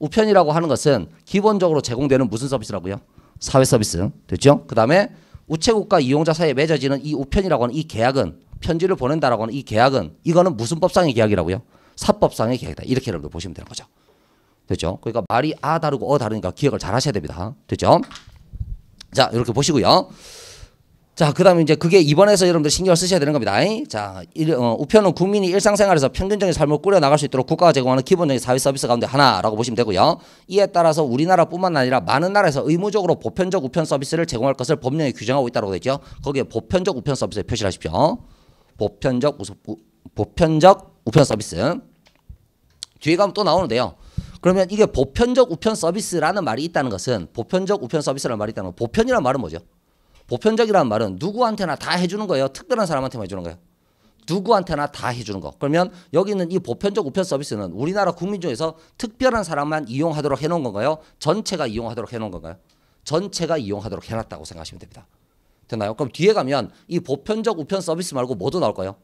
우편이라고 하는 것은 기본적으로 제공되는 무슨 서비스라고요? 사회 서비스. 됐죠? 그 다음에 우체국과 이용자 사이에 맺어지는 이 우편이라고 하는 이 계약은 편지를 보낸다라고 하는 이 계약은 이거는 무슨 법상의 계약이라고요? 사법상의 계획이다. 이렇게 여러분들 보시면 되는 거죠. 됐죠? 그러니까 말이 아 다르고 어 다르니까 기억을 잘 하셔야 됩니다. 됐죠? 자, 이렇게 보시고요. 자, 그 다음에 이제 그게 이번에서 여러분들 신경을 쓰셔야 되는 겁니다. 자, 일, 어, 우편은 국민이 일상생활에서 평균적인 삶을 꾸려나갈 수 있도록 국가가 제공하는 기본적인 사회 서비스 가운데 하나라고 보시면 되고요. 이에 따라서 우리나라뿐만 아니라 많은 나라에서 의무적으로 보편적 우편 서비스를 제공할 것을 법령에 규정하고 있다고 되죠. 거기에 보편적 우편 서비스에 표시 하십시오. 보편적 우편 보편적 우편 서비스 뒤에 가면 또 나오는데요. 그러면 이게 보편적 우편 서비스라는 말이 있다는 것은 보편적 우편 서비스라는 말이 있다는 건보편이란 말은 뭐죠? 보편적이라는 말은 누구한테나 다 해주는 거예요. 특별한 사람한테만 해주는 거예요. 누구한테나 다 해주는 거. 그러면 여기 있는 이 보편적 우편 서비스는 우리나라 국민 중에서 특별한 사람만 이용하도록 해놓은 건가요? 전체가 이용하도록 해놓은 건가요? 전체가 이용하도록 해놨다고 생각하시면 됩니다. 됐나요? 그럼 뒤에 가면 이 보편적 우편 서비스 말고 뭐도 나올까요?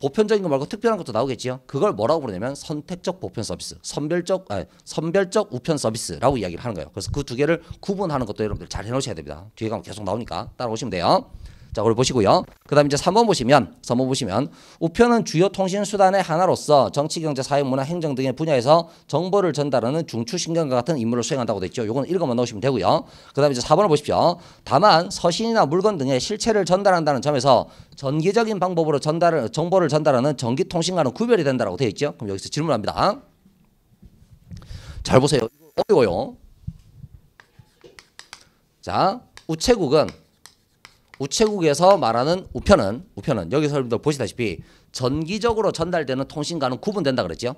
보편적인 거 말고 특별한 것도 나오겠지요. 그걸 뭐라고 부르냐면 선택적 보편 서비스, 선별적 아니, 선별적 우편 서비스라고 이야기를 하는 거예요. 그래서 그 두 개를 구분하는 것도 여러분들 잘 해놓으셔야 됩니다. 뒤에 가면 계속 나오니까 따라오시면 돼요. 자, 그걸 보시고요. 그다음 이제 3번 보시면 3번 보시면 우편은 주요 통신 수단의 하나로서 정치, 경제, 사회, 문화, 행정 등의 분야에서 정보를 전달하는 중추 신경과 같은 임무를 수행한다고 되어있죠이건 읽어만 넣으시면 되고요. 그다음 이제 4번을 보십시오. 다만 서신이나 물건 등의 실체를 전달한다는 점에서 전기적인 방법으로 전달을 정보를 전달하는 전기 통신과는 구별이 된다고 되어 있죠. 그럼 여기서 질문합니다. 잘 보세요. 어려워요. 자, 우체국은 우체국에서 말하는 우편은 우편은 여기서 여러분들 보시다시피 전기적으로 전달되는 통신과는 구분된다 그랬죠.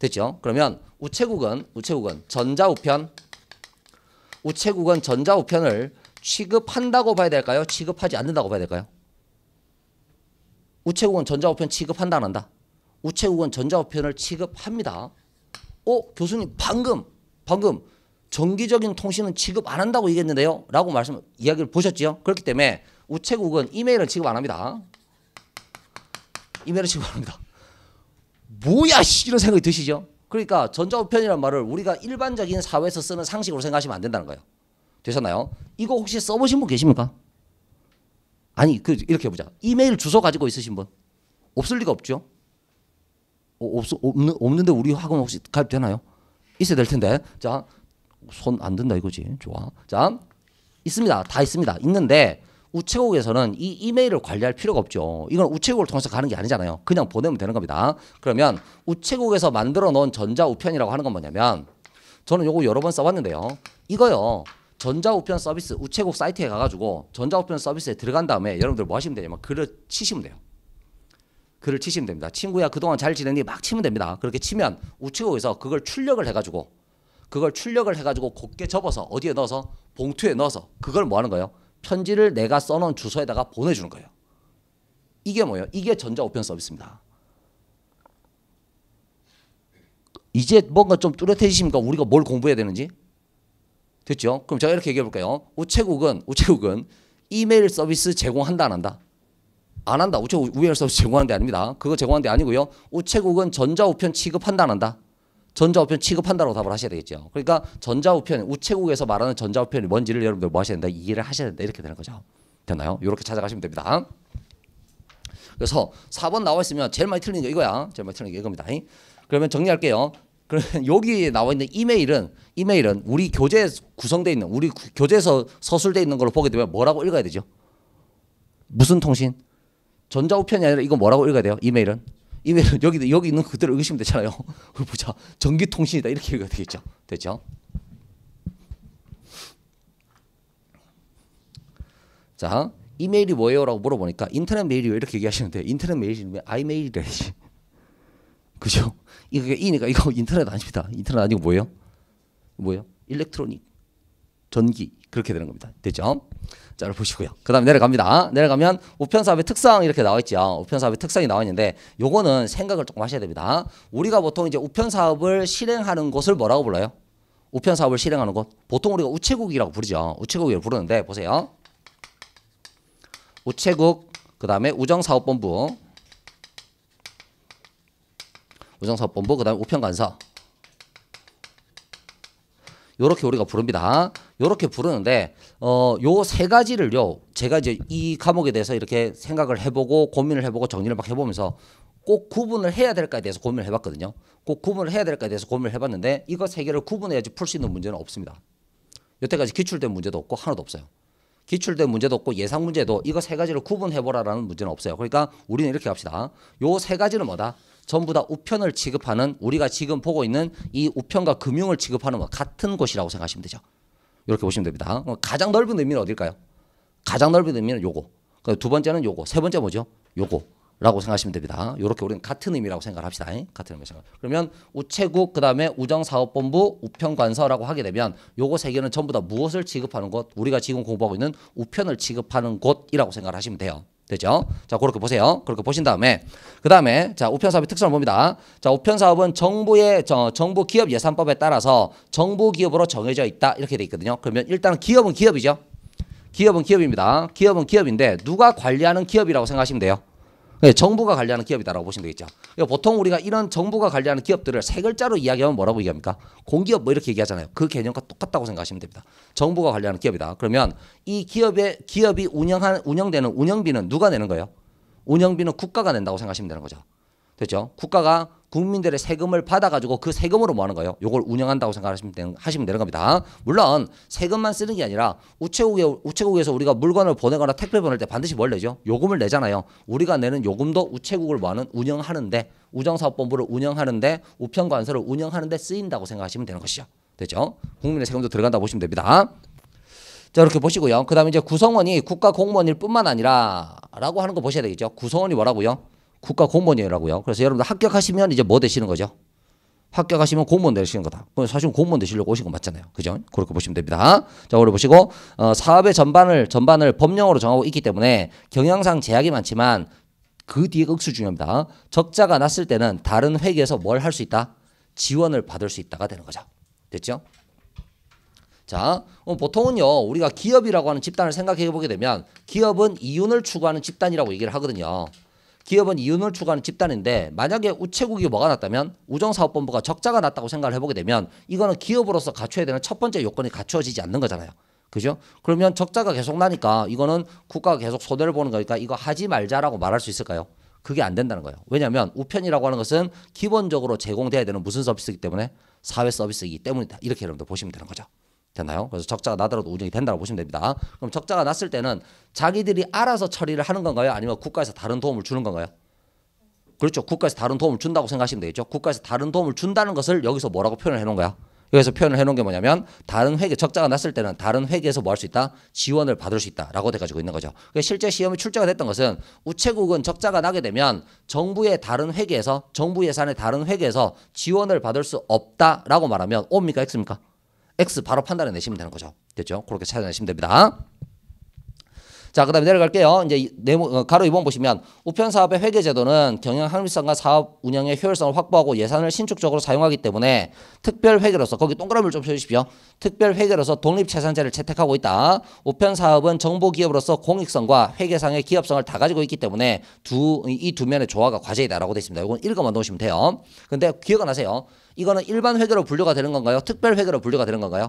됐죠? 그러면 우체국은 우체국은 전자우편 우체국은 전자우편을 취급한다고 봐야 될까요? 취급하지 않는다고 봐야 될까요? 우체국은 전자우편 취급한다 안 한다? 우체국은 전자우편을 취급합니다. 어, 교수님 방금 방금 정기적인 통신은 지급 안 한다고 얘기했는데요. 라고 말씀 이야기를 보셨죠 그렇기 때문에 우체국은 이메일을 지급 안 합니다. 이메일을 지급 안 합니다. 뭐야 씨 이런 생각이 드시죠? 그러니까 전자우편이라는 말을 우리가 일반적인 사회에서 쓰는 상식으로 생각하시면 안 된다는 거예요. 되셨나요? 이거 혹시 써보신 분 계십니까? 아니 그 이렇게 해보자. 이메일 주소 가지고 있으신 분 없을 리가 없죠. 어, 없 없는 없는데 우리 학원 혹시 가입되나요? 있어야 될 텐데 자 손안 든다 이거지. 좋아. 자, 있습니다. 다 있습니다. 있는데 우체국에서는 이 이메일을 관리할 필요가 없죠. 이건 우체국을 통해서 가는 게 아니잖아요. 그냥 보내면 되는 겁니다. 그러면 우체국에서 만들어 놓은 전자우편이라고 하는 건 뭐냐면 저는 요거 여러 번 써봤는데요. 이거요. 전자우편 서비스 우체국 사이트에 가가지고 전자우편 서비스에 들어간 다음에 여러분들 뭐 하시면 되냐면 글을 치시면 돼요. 글을 치시면 됩니다. 친구야 그동안 잘 지냈니? 막 치면 됩니다. 그렇게 치면 우체국에서 그걸 출력을 해가지고 그걸 출력을 해가지고 곱게 접어서 어디에 넣어서 봉투에 넣어서 그걸 뭐 하는 거예요? 편지를 내가 써놓은 주소에다가 보내주는 거예요. 이게 뭐예요? 이게 전자우편 서비스입니다. 이제 뭔가 좀 뚜렷해지십니까? 우리가 뭘 공부해야 되는지? 됐죠? 그럼 제가 이렇게 얘기해 볼까요? 우체국은 우체국은 이메일 서비스 제공한다 안 한다? 안 한다. 우체국 이메일 서비스 제공하는 데 아닙니다. 그거 제공하는 데 아니고요. 우체국은 전자우편 취급한다 안 한다? 전자우편 취급한다고 답을 하셔야 되겠죠. 그러니까 전자우편 우체국에서 말하는 전자우편이 뭔지를 여러분들 뭐 하셔야 된다 이해를 하셔야 된다 이렇게 되는 거죠. 됐나요? 이렇게 찾아가시면 됩니다. 그래서 4번 나와 있으면 제일 많이 틀린 게 이거야. 제일 많이 틀린 게 이겁니다. 그러면 정리할게요. 그러면 여기 나와 있는 이메일은 이메일은 우리 교재 구성되어 있는 우리 교재에서 서술되어 있는 걸 보게 되면 뭐라고 읽어야 되죠? 무슨 통신? 전자우편이 아니라 이거 뭐라고 읽어야 돼요? 이메일은 이외로 여기 여기 있는 그대로 읽으시면 되잖아요. 보자. 전기통신이다 이렇게 얘기가 되겠죠. 됐죠? 자, 이메일이 뭐예요라고 물어보니까 인터넷 메일이요 이렇게 얘기하시는데 인터넷 메일이 왜 아이메일이래지? 그죠? 이게 이니까 이거 인터넷 아닙니다. 인터넷 아니고 뭐예요? 뭐예요? 일렉트로닉 전기 그렇게 되는 겁니다. 됐죠? 네 자, 여기 보시고요. 그 다음에 내려갑니다. 내려가면 우편사업의 특성 이렇게 나와 있죠. 우편사업의 특성이 나와 있는데 요거는 생각을 조금 하셔야 됩니다. 우리가 보통 이제 우편사업을 실행하는 곳을 뭐라고 불러요? 우편사업을 실행하는 곳. 보통 우리가 우체국이라고 부르죠. 우체국이라고 부르는데 보세요. 우체국, 그 다음에 우정사업본부, 우정사업본부, 그 다음에 우편간서. 요렇게 우리가 부릅니다. 요렇게 부르는데 어 요 세 가지를요 제가 이제 이 과목에 대해서 이렇게 생각을 해보고 고민을 해보고 정리를 막 해보면서 꼭 구분을 해야 될까에 대해서 고민을 해봤거든요. 꼭 구분을 해야 될까에 대해서 고민을 해봤는데 이거 세 개를 구분해야지 풀 수 있는 문제는 없습니다. 여태까지 기출된 문제도 없고 하나도 없어요. 기출된 문제도 없고 예상 문제도 이거 세 가지를 구분해보라라는 문제는 없어요. 그러니까 우리는 이렇게 합시다. 요 세 가지는 뭐다? 전부 다 우편을 취급하는 우리가 지금 보고 있는 이 우편과 금융을 취급하는 것 같은 곳이라고 생각하시면 되죠. 이렇게 보시면 됩니다. 어, 가장 넓은 의미는 어딜까요? 가장 넓은 의미는 요거. 두 번째는 요거. 세 번째 뭐죠? 요거. 라고 생각하시면 됩니다. 이렇게 우리는 같은 의미라고 생각합시다. 같은 의미 생각. 그러면 우체국 그다음에 우정사업본부 우편관서라고 하게 되면 요거 세 개는 전부 다 무엇을 지급하는 곳? 우리가 지금 공부하고 있는 우편을 지급하는 곳이라고 생각하시면 돼요. 되죠. 자, 그렇게 보세요. 그렇게 보신 다음에 그 다음에 자 우편 사업의 특성을 봅니다. 자 우편 사업은 정부의 저, 정부 기업 예산법에 따라서 정부 기업으로 정해져 있다 이렇게 돼 있거든요. 그러면 일단 기업은 기업이죠. 기업은 기업입니다. 기업은 기업인데 누가 관리하는 기업이라고 생각하시면 돼요. 예, 정부가 관리하는 기업이다라고 보시면 되겠죠. 그러니까 보통 우리가 이런 정부가 관리하는 기업들을 세 글자로 이야기하면 뭐라고 얘기합니까? 공기업 뭐 이렇게 얘기하잖아요. 그 개념과 똑같다고 생각하시면 됩니다. 정부가 관리하는 기업이다. 그러면 이 기업의 기업이 운영한 운영되는 운영비는 누가 내는 거예요? 운영비는 국가가 낸다고 생각하시면 되는 거죠. 됐죠? 국가가 국민들의 세금을 받아가지고 그 세금으로 뭐 하는 거예요? 이걸 운영한다고 생각하시면 되는, 겁니다. 물론 세금만 쓰는 게 아니라 우체국에, 우체국에서 우리가 물건을 보내거나 택배 보낼 때 반드시 뭘 내죠? 요금을 내잖아요. 우리가 내는 요금도 우체국을 뭐 하는 운영하는데 우정사업본부를 운영하는데 우편관서를 운영하는데 쓰인다고 생각하시면 되는 것이죠. 되죠? 국민의 세금도 들어간다고 보시면 됩니다. 자 이렇게 보시고요. 그 다음에 이제 구성원이 국가 공무원일 뿐만 아니라 라고 하는 거 보셔야 되겠죠. 구성원이 뭐라고요? 국가 공무원이라고요. 그래서 여러분들 합격하시면 이제 뭐 되시는 거죠? 합격하시면 공무원 되시는 거다. 사실 공무원 되시려고 오신 거 맞잖아요. 그죠? 그렇게 보시면 됩니다. 자, 오늘 보시고 어, 사업의 전반을 전반을 법령으로 정하고 있기 때문에 경영상 제약이 많지만 그 뒤에 억수 중요합니다. 적자가 났을 때는 다른 회계에서 뭘 할 수 있다? 지원을 받을 수 있다가 되는 거죠. 됐죠? 자, 어, 보통은요, 우리가 기업이라고 하는 집단을 생각해 보게 되면 기업은 이윤을 추구하는 집단이라고 얘기를 하거든요. 기업은 이윤을 추구하는 집단인데 만약에 우체국이 뭐가 났다면 우정사업본부가 적자가 났다고 생각을 해보게 되면 이거는 기업으로서 갖춰야 되는 첫 번째 요건이 갖춰지지 않는 거잖아요. 그죠? 그러면 적자가 계속 나니까 이거는 국가가 계속 손해를 보는 거니까 이거 하지 말자라고 말할 수 있을까요? 그게 안 된다는 거예요. 왜냐하면 우편이라고 하는 것은 기본적으로 제공돼야 되는 무슨 서비스이기 때문에 사회 서비스이기 때문이다. 이렇게 여러분들 보시면 되는 거죠. 되나요? 그래서 적자가 나더라도 운영이 된다고 보시면 됩니다. 그럼 적자가 났을 때는 자기들이 알아서 처리를 하는 건가요? 아니면 국가에서 다른 도움을 주는 건가요? 그렇죠. 국가에서 다른 도움을 준다고 생각하시면 되겠죠. 국가에서 다른 도움을 준다는 것을 여기서 뭐라고 표현을 해놓은 거야? 여기서 표현을 해놓은 게 뭐냐면 다른 회계 적자가 났을 때는 다른 회계에서 뭐 할 수 있다 지원을 받을 수 있다라고 돼가지고 있는 거죠. 실제 시험이 출제가 됐던 것은 우체국은 적자가 나게 되면 정부의 다른 회계에서 정부 예산의 다른 회계에서 지원을 받을 수 없다라고 말하면 옵니까 x입니까? X 바로 판단해 내시면 되는 거죠. 됐죠? 그렇게 찾아내시면 됩니다. 자, 그다음에 내려갈게요. 이제 네모, 어, 가로 2번 보시면 우편 사업의 회계 제도는 경영 합리성과 사업 운영의 효율성을 확보하고 예산을 신축적으로 사용하기 때문에 특별 회계로서 거기 동그라미를 좀 쳐주십시오. 특별 회계로서 독립 재산제를 채택하고 있다. 우편 사업은 정보 기업으로서 공익성과 회계상의 기업성을 다 가지고 있기 때문에 두 이 두 면의 조화가 과제이다라고 되어 있습니다. 이건 읽어만 놓으시면 돼요. 근데 기억은 하세요. 이거는 일반 회계로 분류가 되는 건가요? 특별 회계로 분류가 되는 건가요?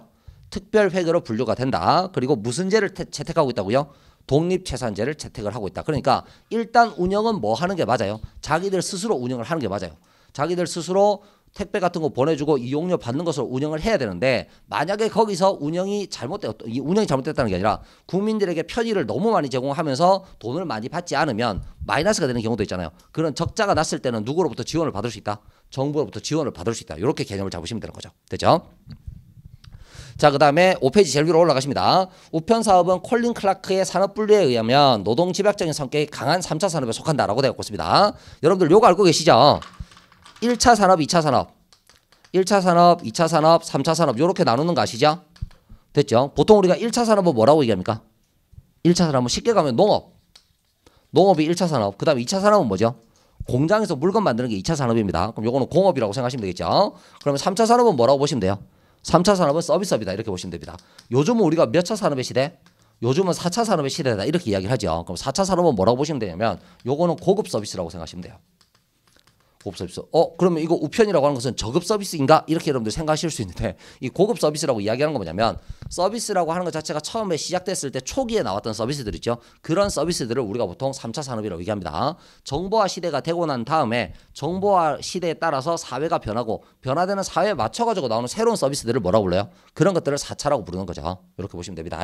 특별 회계로 분류가 된다. 그리고 무슨 죄를 채택하고 있다고요? 독립채산제를 채택을 하고 있다. 그러니까 일단 운영은 뭐 하는 게 맞아요. 자기들 스스로 운영을 하는 게 맞아요. 자기들 스스로 택배 같은 거 보내주고 이용료 받는 것으로 운영을 해야 되는데 만약에 거기서 운영이 잘못되었 운영이 잘못됐다는 게 아니라 국민들에게 편의를 너무 많이 제공하면서 돈을 많이 받지 않으면 마이너스가 되는 경우도 있잖아요. 그런 적자가 났을 때는 누구로부터 지원을 받을 수 있다? 정부로부터 지원을 받을 수 있다. 이렇게 개념을 잡으시면 되는 거죠. 되죠? 자, 그 다음에 5페이지 제일 위로 올라가십니다. 우편 사업은 콜린 클라크의 산업 분류에 의하면 노동 집약적인 성격이 강한 3차 산업에 속한다라고 되어 있습니다. 여러분들 요거 알고 계시죠? 1차 산업, 2차 산업. 1차 산업, 2차 산업, 3차 산업 요렇게 나누는 거 아시죠? 됐죠? 보통 우리가 1차 산업은 뭐라고 얘기합니까? 1차 산업은 쉽게 가면 농업. 농업이 1차 산업. 그다음 에 2차 산업은 뭐죠? 공장에서 물건 만드는 게 2차 산업입니다. 그럼 요거는 공업이라고 생각하시면 되겠죠? 그러면 3차 산업은 뭐라고 보시면 돼요? 3차 산업은 서비스업이다 이렇게 보시면 됩니다. 요즘은 우리가 몇 차 산업의 시대? 요즘은 4차 산업의 시대다 이렇게 이야기를 하죠. 그럼 4차 산업은 뭐라고 보시면 되냐면 요거는 고급 서비스라고 생각하시면 돼요. 고급 서비스. 어, 그러면 이거 우편이라고 하는 것은 저급 서비스인가? 이렇게 여러분들 생각하실 수 있는데 이 고급 서비스라고 이야기하는 건 뭐냐면 서비스라고 하는 것 자체가 처음에 시작됐을 때 초기에 나왔던 서비스들 있죠. 그런 서비스들을 우리가 보통 3차 산업이라고 얘기합니다. 정보화 시대가 되고 난 다음에 정보화 시대에 따라서 사회가 변하고 변화되는 사회에 맞춰 가지고 나오는 새로운 서비스들을 뭐라고 불러요? 그런 것들을 4차라고 부르는 거죠. 이렇게 보시면 됩니다.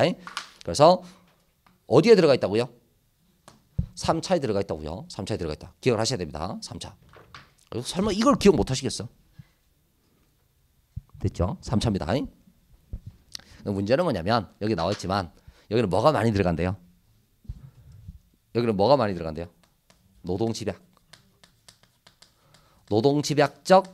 그래서 어디에 들어가 있다고요? 3차에 들어가 있다고요. 3차에 들어가 있다. 기억을 하셔야 됩니다. 3차. 설마 이걸 기억 못 하시겠어? 됐죠? 3차입니다. 문제는 뭐냐면 여기 나와 있지만 여기는 뭐가 많이 들어간대요? 여기는 뭐가 많이 들어간대요? 노동 집약. 노동 집약적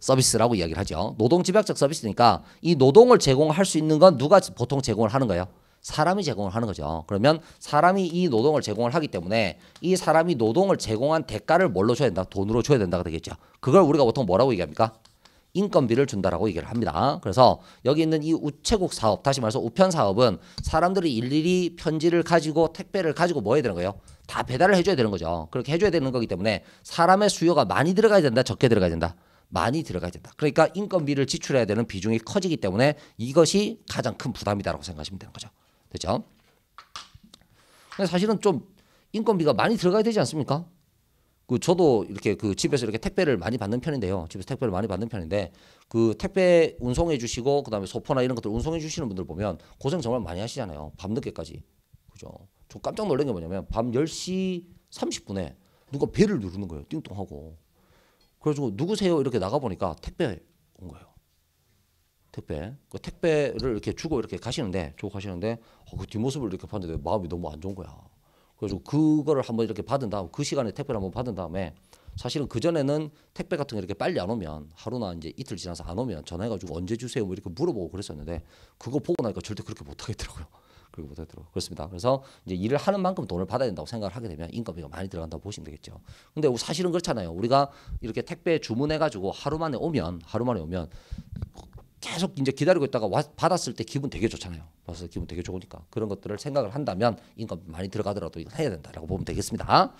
서비스라고 이야기를 하죠. 노동 집약적 서비스니까 이 노동을 제공할 수 있는 건 누가 보통 제공을 하는 거예요? 사람이 제공을 하는 거죠. 그러면 사람이 이 노동을 제공을 하기 때문에 이 사람이 노동을 제공한 대가를 뭘로 줘야 된다? 돈으로 줘야 된다가 되겠죠. 그걸 우리가 보통 뭐라고 얘기합니까? 인건비를 준다라고 얘기를 합니다. 그래서 여기 있는 이 우체국 사업, 다시 말해서 우편 사업은 사람들이 일일이 편지를 가지고 택배를 가지고 뭐 해야 되는 거예요? 다 배달을 해줘야 되는 거죠. 그렇게 해줘야 되는 거기 때문에 사람의 수요가 많이 들어가야 된다, 적게 들어가야 된다. 많이 들어가야 된다. 그러니까 인건비를 지출해야 되는 비중이 커지기 때문에 이것이 가장 큰 부담이다라고 생각하시면 되는 거죠. 되죠. 사실은 좀 인건비가 많이 들어가야 되지 않습니까? 그 저도 이렇게 그 집에서 이렇게 택배를 많이 받는 편인데요. 집에서 택배를 많이 받는 편인데 그 택배 운송해 주시고 그다음에 소포나 이런 것들 운송해 주시는 분들 보면 고생 정말 많이 하시잖아요. 밤늦게까지. 그죠? 저 깜짝 놀란 게 뭐냐면 밤 10시 30분에 누가 배를 누르는 거예요. 띵동하고. 그래가 누구세요? 이렇게 나가 보니까 택배 온 거예요. 택배 그 택배를 이렇게 주고 이렇게 가시는데 주고 가시는데 어, 그 뒷모습을 이렇게 봤는데 마음이 너무 안 좋은 거야. 그래서 그거를 한번 이렇게 받은 다음 그 시간에 택배를 한번 받은 다음에 사실은 그 전에는 택배 같은 거 이렇게 빨리 안 오면 하루나 이제 이틀 지나서 안 오면 전화해가지고 언제 주세요 뭐 이렇게 물어보고 그랬었는데 그거 보고 나니까 절대 그렇게 못 하겠더라고요. 그렇게 못 하더라고요. 그렇습니다. 그래서 이제 일을 하는 만큼 돈을 받아야 된다고 생각을 하게 되면 인건비가 많이 들어간다고 보시면 되겠죠. 근데 사실은 그렇잖아요. 우리가 이렇게 택배 주문해가지고 하루 만에 오면 하루 만에 오면 계속 이제 기다리고 있다가 와, 받았을 때 기분 되게 좋잖아요. 받을때 기분 되게 좋으니까 그런 것들을 생각을 한다면 인건 많이 들어가더라도 이거 해야 된다라고 보면 되겠습니다.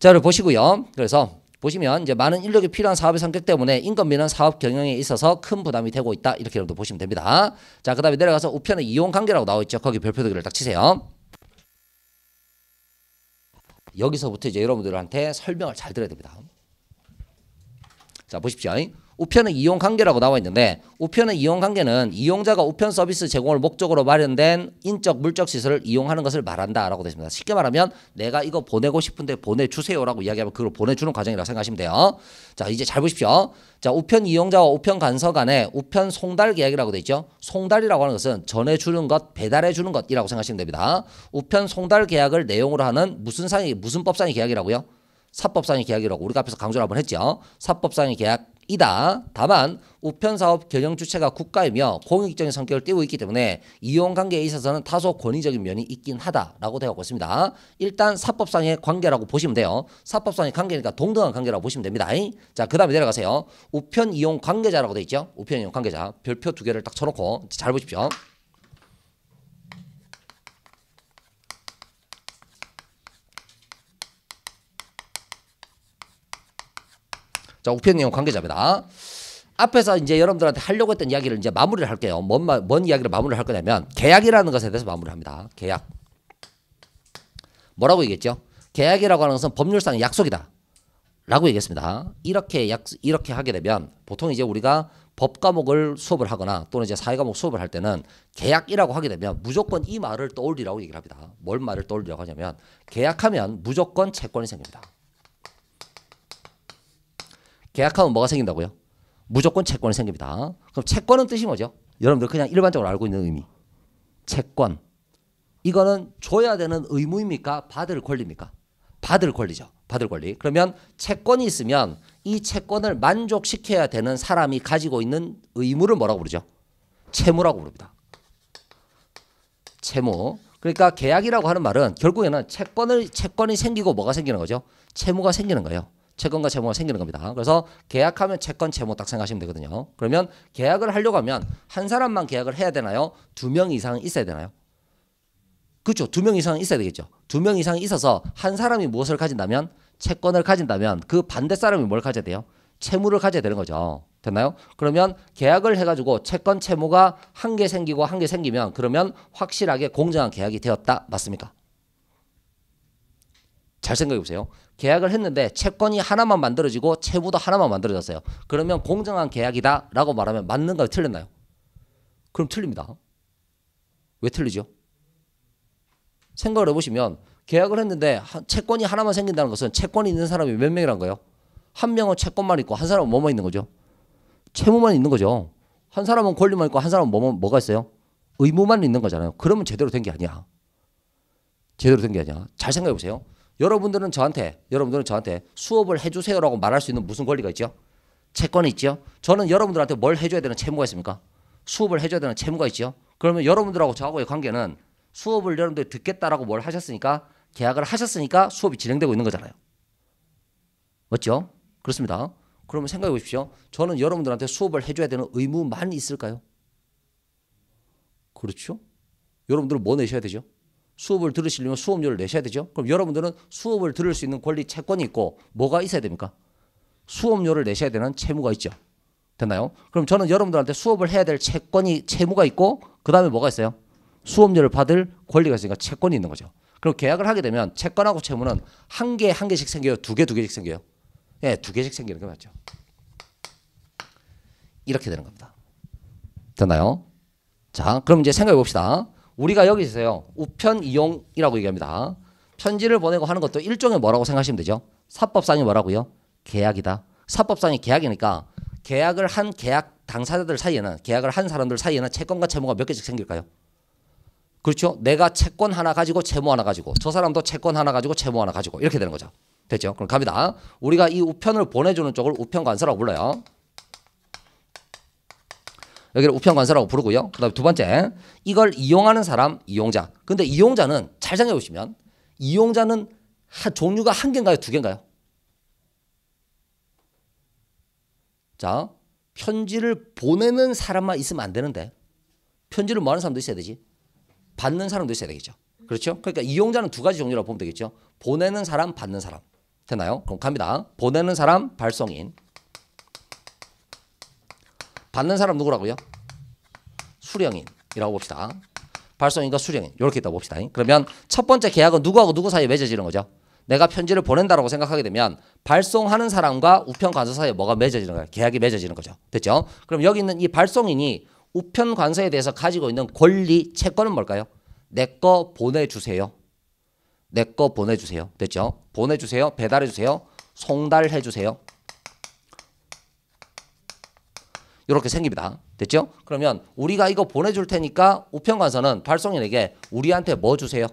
자를 보시고요. 그래서 보시면 이제 많은 인력이 필요한 사업의 성격 때문에 인건비는 사업 경영에 있어서 큰 부담이 되고 있다 이렇게라도 보시면 됩니다. 자 그다음에 내려가서 우편은 이용 관계라고 나와 있죠. 거기 별표두기를 딱 치세요. 여기서부터 이제 여러분들한테 설명을 잘 들어야 됩니다. 자 보십시오. 우편은 이용 관계라고 나와 있는데 우편은 이용 관계는 이용자가 우편 서비스 제공을 목적으로 마련된 인적 물적 시설을 이용하는 것을 말한다라고 되어 있습니다. 쉽게 말하면 내가 이거 보내고 싶은데 보내주세요라고 이야기하면 그걸 보내주는 과정이라고 생각하시면 돼요. 자 이제 잘 보십시오. 자 우편 이용자와 우편 간서 간에 우편 송달 계약이라고 되어 있죠. 송달이라고 하는 것은 전해주는 것, 배달해주는 것이라고 생각하시면 됩니다. 우편 송달 계약을 내용으로 하는 무슨 상이 무슨 법상의 계약이라고요? 사법상의 계약이라고 우리가 앞에서 강조를 한번 했죠. 사법상의 계약이다. 다만 우편사업 경영 주체가 국가이며 공익적인 성격을 띠고 있기 때문에 이용관계에 있어서는 다소 권위적인 면이 있긴 하다라고 되어 있고 있습니다. 일단 사법상의 관계라고 보시면 돼요. 사법상의 관계니까 동등한 관계라고 보시면 됩니다. 자, 그 다음에 내려가세요. 우편 이용 관계자라고 되어 있죠. 우편 이용 관계자. 별표 두 개를 딱 쳐놓고 잘 보십시오. 자, 우편 내용 관계자입니다. 앞에서 이제 여러분들한테 하려고 했던 이야기를 이제 마무리를 할게요. 뭔, 마, 뭔 이야기를 마무리를 할 거냐면 계약이라는 것에 대해서 마무리합니다. 계약. 뭐라고 얘기했죠? 계약이라고 하는 것은 법률상 약속이다. 라고 얘기했습니다. 이렇게 약, 이렇게 하게 되면 보통 이제 우리가 법 과목을 수업을 하거나 또는 이제 사회 과목 수업을 할 때는 계약이라고 하게 되면 무조건 이 말을 떠올리라고 얘기를 합니다. 뭘 말을 떠올리라고 하냐면 계약하면 무조건 채권이 생깁니다. 계약하면 뭐가 생긴다고요? 무조건 채권이 생깁니다. 그럼 채권은 뜻이 뭐죠? 여러분들 그냥 일반적으로 알고 있는 의미. 채권. 이거는 줘야 되는 의무입니까? 받을 권리입니까? 받을 권리죠. 받을 권리. 그러면 채권이 있으면 이 채권을 만족시켜야 되는 사람이 가지고 있는 의무를 뭐라고 부르죠? 채무라고 부릅니다. 채무. 그러니까 계약이라고 하는 말은 결국에는 채권을 채권이 생기고 뭐가 생기는 거죠? 채무가 생기는 거예요. 채권과 채무가 생기는 겁니다. 그래서 계약하면 채권, 채무 딱 생각하시면 되거든요. 그러면 계약을 하려고 하면 한 사람만 계약을 해야 되나요? 두 명 이상 있어야 되나요? 그렇죠. 두 명 이상 있어야 되겠죠. 두 명 이상 있어서 한 사람이 무엇을 가진다면 채권을 가진다면 그 반대 사람이 뭘 가져야 돼요? 채무를 가져야 되는 거죠. 됐나요? 그러면 계약을 해가지고 채권 채무가 한 개 생기고 한 개 생기면 그러면 확실하게 공정한 계약이 되었다. 맞습니까? 잘 생각해 보세요. 계약을 했는데 채권이 하나만 만들어지고 채무도 하나만 만들어졌어요. 그러면 공정한 계약이다라고 말하면 맞는가 틀렸나요? 그럼 틀립니다. 왜 틀리죠? 생각을 해보시면 계약을 했는데 채권이 하나만 생긴다는 것은 채권이 있는 사람이 몇 명이란 거예요? 한 명은 채권만 있고 한 사람은 뭐만 있는 거죠? 채무만 있는 거죠. 한 사람은 권리만 있고 한 사람은 뭐, 뭐가 있어요? 의무만 있는 거잖아요. 그러면 제대로 된 게 아니야. 제대로 된 게 아니야. 잘 생각해 보세요. 여러분들은 저한테 여러분들은 저한테 수업을 해주세요라고 말할 수 있는 무슨 권리가 있죠? 채권이 있죠. 저는 여러분들한테 뭘 해줘야 되는 채무가 있습니까? 수업을 해줘야 되는 채무가 있죠. 그러면 여러분들하고 저하고의 관계는 수업을 여러분들이 듣겠다라고 뭘 하셨으니까 계약을 하셨으니까 수업이 진행되고 있는 거잖아요. 맞죠? 그렇습니다. 그러면 생각해 보십시오. 저는 여러분들한테 수업을 해줘야 되는 의무만 있을까요? 그렇죠? 여러분들은 뭐 내셔야 되죠? 수업을 들으시려면 수업료를 내셔야 되죠. 그럼 여러분들은 수업을 들을 수 있는 권리 채권이 있고 뭐가 있어야 됩니까? 수업료를 내셔야 되는 채무가 있죠. 됐나요? 그럼 저는 여러분들한테 수업을 해야 될 채권이 채무가 있고 그다음에 뭐가 있어요? 수업료를 받을 권리가 있으니까 채권이 있는 거죠. 그럼 계약을 하게 되면 채권하고 채무는 한 개 한 개씩 생겨요. 두 개 두 개씩 생겨요. 예, 두 개씩 생기는 게 맞죠. 이렇게 되는 겁니다. 됐나요? 자, 그럼 이제 생각해 봅시다. 우리가 여기 있어요. 우편 이용이라고 얘기합니다. 편지를 보내고 하는 것도 일종의 뭐라고 생각하시면 되죠. 사법상이 뭐라고요? 계약이다. 사법상이 계약이니까 계약을 한 계약 당사자들 사이에는 계약을 한 사람들 사이에는 채권과 채무가 몇 개씩 생길까요? 그렇죠. 내가 채권 하나 가지고 채무 하나 가지고 저 사람도 채권 하나 가지고 채무 하나 가지고 이렇게 되는 거죠. 됐죠? 그럼 갑니다. 우리가 이 우편을 보내주는 쪽을 우편 관서라고 불러요. 여기를 우편 관사라고 부르고요. 그다음에 두 번째 이걸 이용하는 사람 이용자. 근데 이용자는 잘 생각해 보시면 이용자는 하, 종류가 한 개인가요, 두 개인가요? 자, 편지를 보내는 사람만 있으면 안 되는데 편지를 뭐하는 사람도 있어야 되지. 받는 사람도 있어야 되겠죠. 그렇죠? 그러니까 이용자는 두 가지 종류라고 보면 되겠죠. 보내는 사람, 받는 사람. 되나요? 그럼 갑니다. 보내는 사람, 발송인. 받는 사람 누구라고요? 수령인이라고 봅시다. 발송인과 수령인 이렇게 있다 봅시다. 그러면 첫 번째 계약은 누구하고 누구 사이에 맺어지는 거죠? 내가 편지를 보낸다라고 생각하게 되면 발송하는 사람과 우편 관서 사이에 뭐가 맺어지는 거예요 계약이 맺어지는 거죠. 됐죠? 그럼 여기 있는 이 발송인이 우편 관서에 대해서 가지고 있는 권리 채권은 뭘까요? 내 거 보내주세요. 내 거 보내주세요. 됐죠? 보내주세요. 배달해주세요. 송달해주세요. 이렇게 생깁니다. 됐죠? 그러면 우리가 이거 보내줄 테니까 우편관서는 발송인에게 우리한테 뭐 주세요?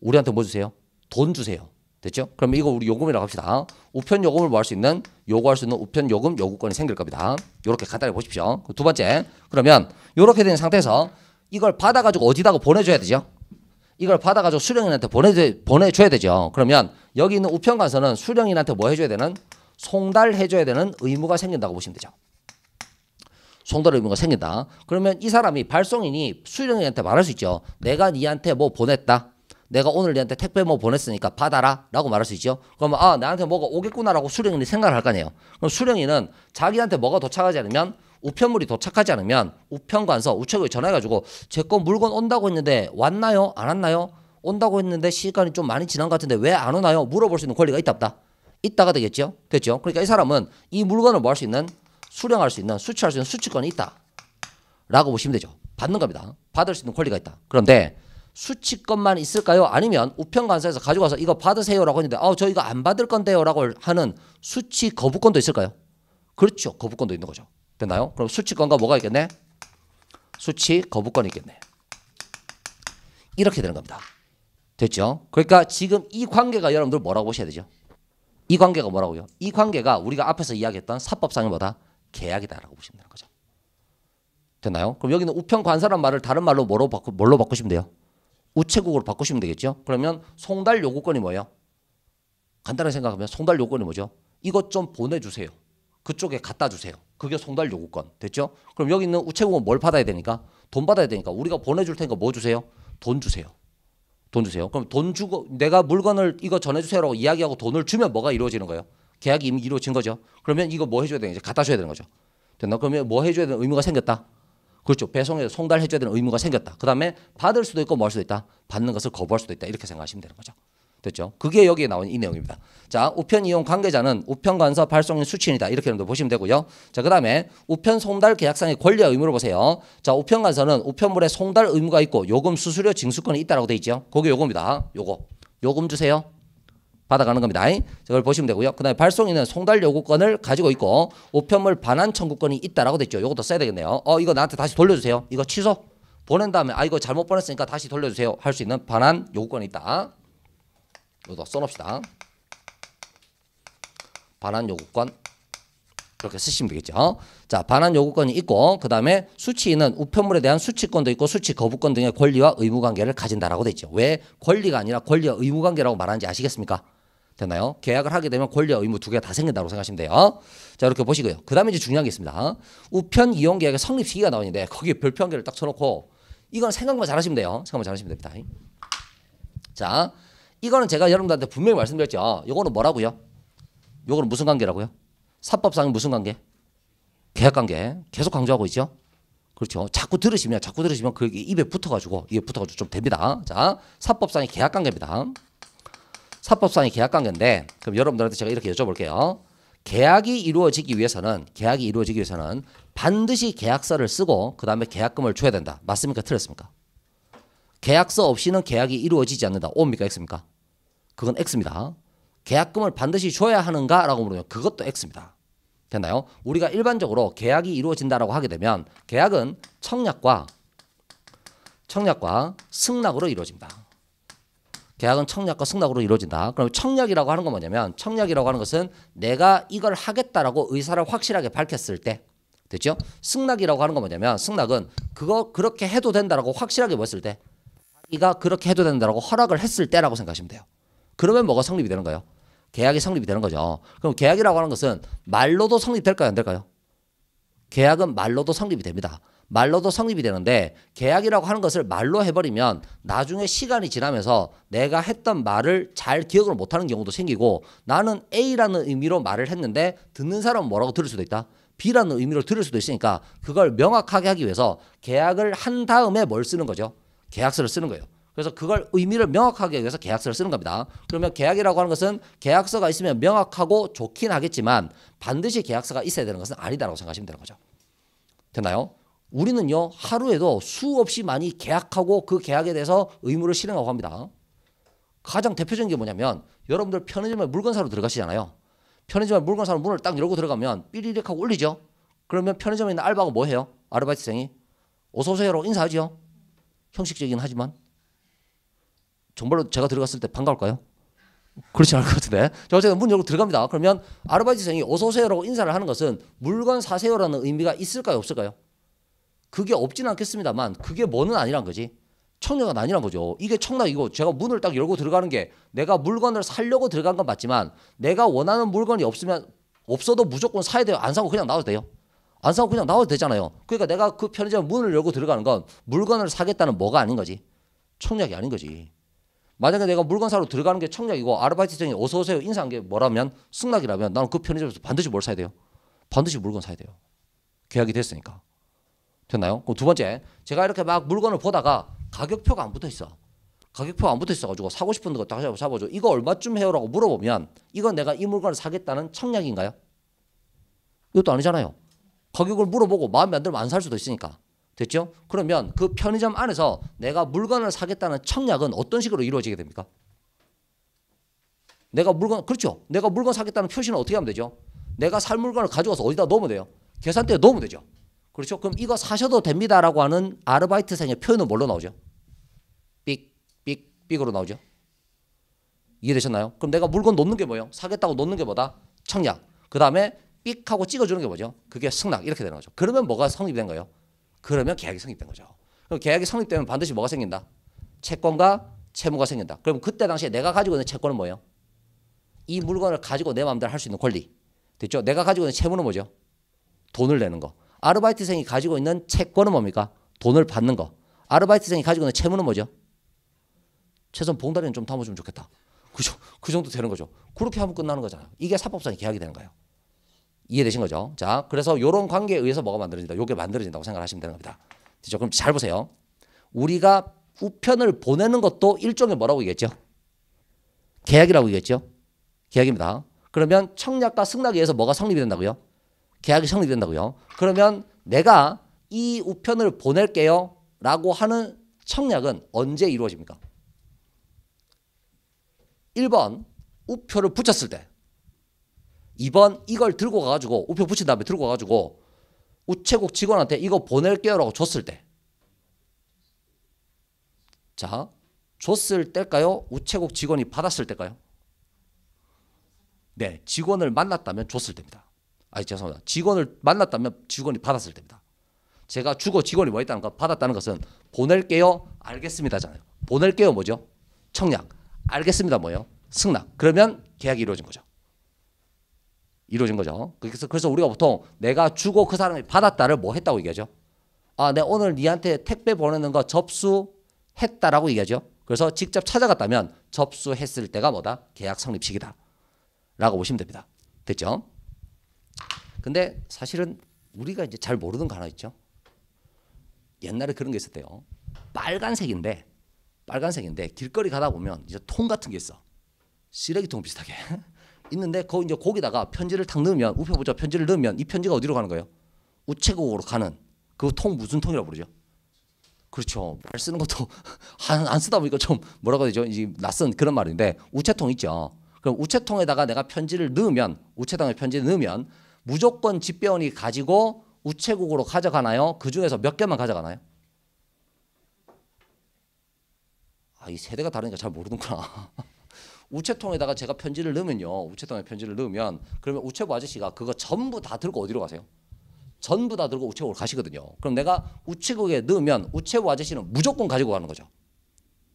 우리한테 뭐 주세요? 돈 주세요. 됐죠? 그럼 이거 우리 요금이라고 합시다. 우편 요금을 뭐 할 수 있는 요구할 수 있는 우편 요금 요구권이 생길 겁니다. 이렇게 간단히 보십시오. 그 두 번째 그러면 이렇게 된 상태에서 이걸 받아가지고 어디다가 보내줘야 되죠? 이걸 받아가지고 수령인한테 보내 보내줘야 되죠. 그러면 여기 있는 우편관서는 수령인한테 뭐 해줘야 되는 송달해줘야 되는 의무가 생긴다고 보시면 되죠. 송달의 의무가 생긴다. 그러면 이 사람이 발송인이 수령인한테 말할 수 있죠. 내가 니한테 뭐 보냈다. 내가 오늘 너한테 택배 뭐 보냈으니까 받아라 라고 말할 수 있죠 그러면 아 나한테 뭐가 오겠구나 라고 수령인이 생각을 할 거 아니에요 그럼 수령인은 자기한테 뭐가 도착하지 않으면 우편물이 도착하지 않으면 우편관서 우체국에 전화해가지고 제거 물건 온다고 했는데 왔나요 안 왔나요 온다고 했는데 시간이 좀 많이 지난 것 같은데 왜 안 오나요 물어볼 수 있는 권리가 있다 없다 있다가 되겠죠 됐죠 그러니까 이 사람은 이 물건을 뭐 할 수 있는 수령할 수 있는 수취할 수 있는 수취권이 있다라고 보시면 되죠. 받는 겁니다. 받을 수 있는 권리가 있다. 그런데 수취권만 있을까요? 아니면 우편관서에서 가져가서 이거 받으세요라고 했는데 어, 저 이거 안 받을 건데요라고 하는 수취 거부권도 있을까요? 그렇죠. 거부권도 있는 거죠. 됐나요? 그럼 수취권과 뭐가 있겠네? 수취 거부권이 있겠네. 이렇게 되는 겁니다. 됐죠? 그러니까 지금 이 관계가 여러분들 뭐라고 보셔야 되죠? 이 관계가 뭐라고요? 이 관계가 우리가 앞에서 이야기했던 사법상의 뭐다? 계약이다라고 보시면 되는 거죠. 됐나요? 그럼 여기는 우편 관사란 말을 다른 말로 뭐로 바꾸, 뭘로 바꾸시면 돼요? 우체국으로 바꾸시면 되겠죠. 그러면 송달 요구권이 뭐예요? 간단하게 생각하면 송달 요구권이 뭐죠? 이것 좀 보내주세요. 그쪽에 갖다 주세요. 그게 송달 요구권 됐죠? 그럼 여기 있는 우체국은 뭘 받아야 되니까 돈 받아야 되니까 우리가 보내줄 테니까 뭐 주세요? 돈 주세요. 돈 주세요. 그럼 돈 주고 내가 물건을 이거 전해주세요라고 이야기하고 돈을 주면 뭐가 이루어지는 거예요? 계약이 이미 이루어진 거죠. 그러면 이거 뭐 해줘야 되는 거죠? 갖다 줘야 되는 거죠. 됐나? 그러면 뭐 해줘야 되는 의무가 생겼다. 그렇죠. 배송에서 송달해줘야 되는 의무가 생겼다. 그 다음에 받을 수도 있고 뭐 할 수도 있다. 받는 것을 거부할 수도 있다. 이렇게 생각하시면 되는 거죠. 됐죠. 그게 여기에 나온 이 내용입니다. 자, 우편 이용 관계자는 우편 관서 발송인 수취인이다. 이렇게 보시면 되고요. 자, 그 다음에 우편 송달 계약상의 권리와 의무를 보세요. 자, 우편 관서는 우편물에 송달 의무가 있고 요금 수수료 징수권이 있다라고 어 있죠. 그게 요겁니다. 요거. 요금 주세요. 받아가는 겁니다. 저걸 보시면 되고요. 그 다음에 발송인은 송달 요구권을 가지고 있고 우편물 반환 청구권이 있다라고 됐죠. 이것도 써야 되겠네요. 어 이거 나한테 다시 돌려주세요. 이거 취소. 보낸 다음에 아 이거 잘못 보냈으니까 다시 돌려주세요. 할 수 있는 반환 요구권이 있다. 이것도 써놓읍시다. 반환 요구권 이렇게 쓰시면 되겠죠. 자, 반환 요구권이 있고 그다음에 수취인은 우편물에 대한 수취권도 있고 수취 거부권 등의 권리와 의무 관계를 가진다라고 돼죠왜 권리가 아니라 권리와 의무 관계라고 말하는지 아시겠습니까? 됐나요? 계약을 하게 되면 권리와 의무 두 개가 다 생긴다고 생각하시면 돼요. 자, 이렇게 보시고요. 그 다음에 이제 중요한 게 있습니다. 우편 이용 계약의 성립 시기가 나오는데 거기에 별표 한 개를 딱 쳐놓고 이건 생각만 잘하시면 돼요. 생각만 잘하시면 됩니다. 자, 이거는 제가 여러분들한테 분명히 말씀드렸죠. 이거는 뭐라고요? 이거는 무슨 관계라고요? 사법상 무슨 관계? 계약 관계. 계속 강조하고 있죠. 그렇죠. 자꾸 들으시면 자꾸 들으시면 그게 입에 붙어가지고 이게 붙어가지고 좀 됩니다. 자, 사법상의 계약 관계입니다. 사법상의 계약 관계인데 그럼 여러분들한테 제가 이렇게 여쭤볼게요. 계약이 이루어지기 위해서는 계약이 이루어지기 위해서는 반드시 계약서를 쓰고 그 다음에 계약금을 줘야 된다. 맞습니까? 틀렸습니까? 계약서 없이는 계약이 이루어지지 않는다. 옵니까? 엑입니까 그건 엑입니다 계약금을 반드시 줘야 하는가라고 물으면 그것도 엑입니다 됐나요? 우리가 일반적으로 계약이 이루어진다라고 하게 되면 계약은 청약과 청약과 승낙으로 이루어집니다. 계약은 청약과 승낙으로 이루어진다. 그럼 청약이라고 하는 건 뭐냐면 청약이라고 하는 것은 내가 이걸 하겠다라고 의사를 확실하게 밝혔을 때 됐죠? 승낙이라고 하는 건 뭐냐면 승낙은 그거 그렇게 해도 된다라고 확실하게 봤을 때 자기가 그렇게 해도 된다라고 허락을 했을 때라고 생각하시면 돼요. 그러면 뭐가 성립이 되는 거예요? 계약이 성립이 되는 거죠. 그럼 계약이라고 하는 것은 말로도 성립될까요? 안 될까요? 계약은 말로도 성립이 됩니다. 말로도 성립이 되는데 계약이라고 하는 것을 말로 해버리면 나중에 시간이 지나면서 내가 했던 말을 잘 기억을 못하는 경우도 생기고 나는 A라는 의미로 말을 했는데 듣는 사람은 뭐라고 들을 수도 있다. B라는 의미로 들을 수도 있으니까 그걸 명확하게 하기 위해서 계약을 한 다음에 뭘 쓰는 거죠? 계약서를 쓰는 거예요. 그래서 그걸 의미를 명확하게 위해서 계약서를 쓰는 겁니다. 그러면 계약이라고 하는 것은 계약서가 있으면 명확하고 좋긴 하겠지만 반드시 계약서가 있어야 되는 것은 아니다라고 생각하시면 되는 거죠. 됐나요? 우리는요 하루에도 수없이 많이 계약하고 그 계약에 대해서 의무를 실행하고 합니다. 가장 대표적인 게 뭐냐면 여러분들 편의점에 물건 사러 들어가시잖아요. 편의점에 물건 사러 문을 딱 열고 들어가면 삐리릭 하고 올리죠. 그러면 편의점에 있는 알바가 뭐 해요? 아르바이트생이 어서 오세요로인사하죠 형식적이긴 하지만 정말로 제가 들어갔을 때 반가울까요? 그렇지 않을 것 같은데. 자, 어쨌든 문 열고 들어갑니다. 그러면 아르바이트생이 어서 오세요라고 인사를 하는 것은 물건 사세요라는 의미가 있을까요? 없을까요? 그게 없진 않겠습니다만 그게 뭐는 아니란 거지. 청년은 아니란 거죠. 이게 청량이고 제가 문을 딱 열고 들어가는 게 내가 물건을 살려고 들어간 건 맞지만 내가 원하는 물건이 없으면 없어도 무조건 사야 돼요. 안 사고 그냥 나와도 돼요. 안 사고 그냥 나와도 되잖아요. 그러니까 내가 그 편의점 문을 열고 들어가는 건 물건을 사겠다는 뭐가 아닌 거지. 청약이 아닌 거지. 만약에 내가 물건 사러 들어가는 게 청약이고 아르바이트생이 어서 오세요 인사한 게 뭐라면 승낙이라면 나는 그 편의점에서 반드시 뭘 사야 돼요. 반드시 물건 사야 돼요. 계약이 됐으니까. 됐나요? 그두 번째, 제가 이렇게 막 물건을 보다가 가격표가 안 붙어 있어. 가격표가 안 붙어 있어가지고 사고 싶은 거딱 잡아줘. 이거 얼마쯤 해요라고 물어보면 이건 내가 이 물건을 사겠다는 청약인가요? 이것도 아니잖아요. 가격을 물어보고 마음에 안 들면 안 살 수도 있으니까. 됐죠? 그러면 그 편의점 안에서 내가 물건을 사겠다는 청약은 어떤 식으로 이루어지게 됩니까? 내가 물건, 그렇죠. 내가 물건 사겠다는 표시는 어떻게 하면 되죠? 내가 살 물건을 가져와서 어디다 넣으면 돼요? 계산대에 넣으면 되죠. 그렇죠? 그럼 이거 사셔도 됩니다라고 하는 아르바이트생의 표현은 뭘로 나오죠? 빅, 빅, 빅으로 나오죠. 이해되셨나요? 그럼 내가 물건 놓는 게 뭐예요? 사겠다고 놓는 게 뭐다? 청약. 그 다음에 삑 하고 찍어주는 게 뭐죠? 그게 승낙 이렇게 되는 거죠. 그러면 뭐가 성립된 거예요? 그러면 계약이 성립된 거죠. 그럼 계약이 성립되면 반드시 뭐가 생긴다? 채권과 채무가 생긴다. 그럼 그때 당시에 내가 가지고 있는 채권은 뭐예요? 이 물건을 가지고 내 마음대로 할 수 있는 권리. 됐죠? 내가 가지고 있는 채무는 뭐죠? 돈을 내는 거. 아르바이트생이 가지고 있는 채권은 뭡니까? 돈을 받는 거. 아르바이트생이 가지고 있는 채무는 뭐죠? 최소한 봉다리는 좀 담아주면 좋겠다. 그죠? 그 정도 되는 거죠. 그렇게 하면 끝나는 거잖아요. 이게 사법상의 계약이 되는 거예요. 이해되신 거죠? 자, 그래서 이런 관계에 의해서 뭐가 만들어진다. 요게 만들어진다고 생각하시면 되는 겁니다. 그죠? 그럼 잘 보세요. 우리가 우편을 보내는 것도 일종의 뭐라고 얘기했죠? 계약이라고 얘기했죠? 계약입니다. 그러면 청약과 승낙에 의해서 뭐가 성립이 된다고요? 계약이 성립된다고요. 그러면 내가 이 우편을 보낼게요. 라고 하는 청약은 언제 이루어집니까? 1번 우표를 붙였을 때 2번 이걸 들고 가가지고 우표 붙인 다음에 들고 가가지고 우체국 직원한테 이거 보낼게요 라고 줬을 때 자, 줬을 때일까요? 우체국 직원이 받았을 때일까요? 네, 직원을 만났다면 줬을 때입니다. 아 죄송합니다. 직원을 만났다면 직원이 받았을 때입니다. 제가 주고 직원이 뭐 있다는 것 받았다는 것은 보낼게요 알겠습니다잖아요. 보낼게요 뭐죠? 청약 알겠습니다 뭐예요? 승낙 그러면 계약이 이루어진 거죠. 이루어진 거죠. 그래서 그래서 우리가 보통 내가 주고 그 사람이 받았다를 뭐 했다고 얘기하죠? 아, 내 네, 오늘 니한테 택배 보내는 거 접수했다라고 얘기하죠. 그래서 직접 찾아갔다면 접수했을 때가 뭐다? 계약 성립 시기다. 라고 보시면 됩니다. 됐죠? 근데 사실은 우리가 이제 잘 모르는 거 하나 있죠. 옛날에 그런 게 있었대요. 빨간색인데 빨간색인데 길거리 가다 보면 이제 통 같은 게 있어. 쓰레기통 비슷하게 있는데 거기 이제 거기다가 편지를 탁 넣으면 우표보자 편지를 넣으면 이 편지가 어디로 가는 거예요? 우체국으로 가는 그 통 무슨 통이라고 부르죠? 그렇죠. 말 쓰는 것도 안, 안 쓰다 보니까 좀 뭐라고 해야 되죠? 이제 낯선 그런 말인데 우체통 있죠. 그럼 우체통에다가 내가 편지를 넣으면 우체통에 편지를 넣으면 무조건 집배원이 가지고 우체국으로 가져가나요? 그 중에서 몇 개만 가져가나요? 아, 이 세대가 다르니까 잘 모르는구나. 우체통에다가 제가 편지를 넣으면요. 우체통에 편지를 넣으면 그러면 우체부 아저씨가 그거 전부 다 들고 어디로 가세요? 전부 다 들고 우체국으로 가시거든요. 그럼 내가 우체국에 넣으면 우체부 아저씨는 무조건 가지고 가는 거죠.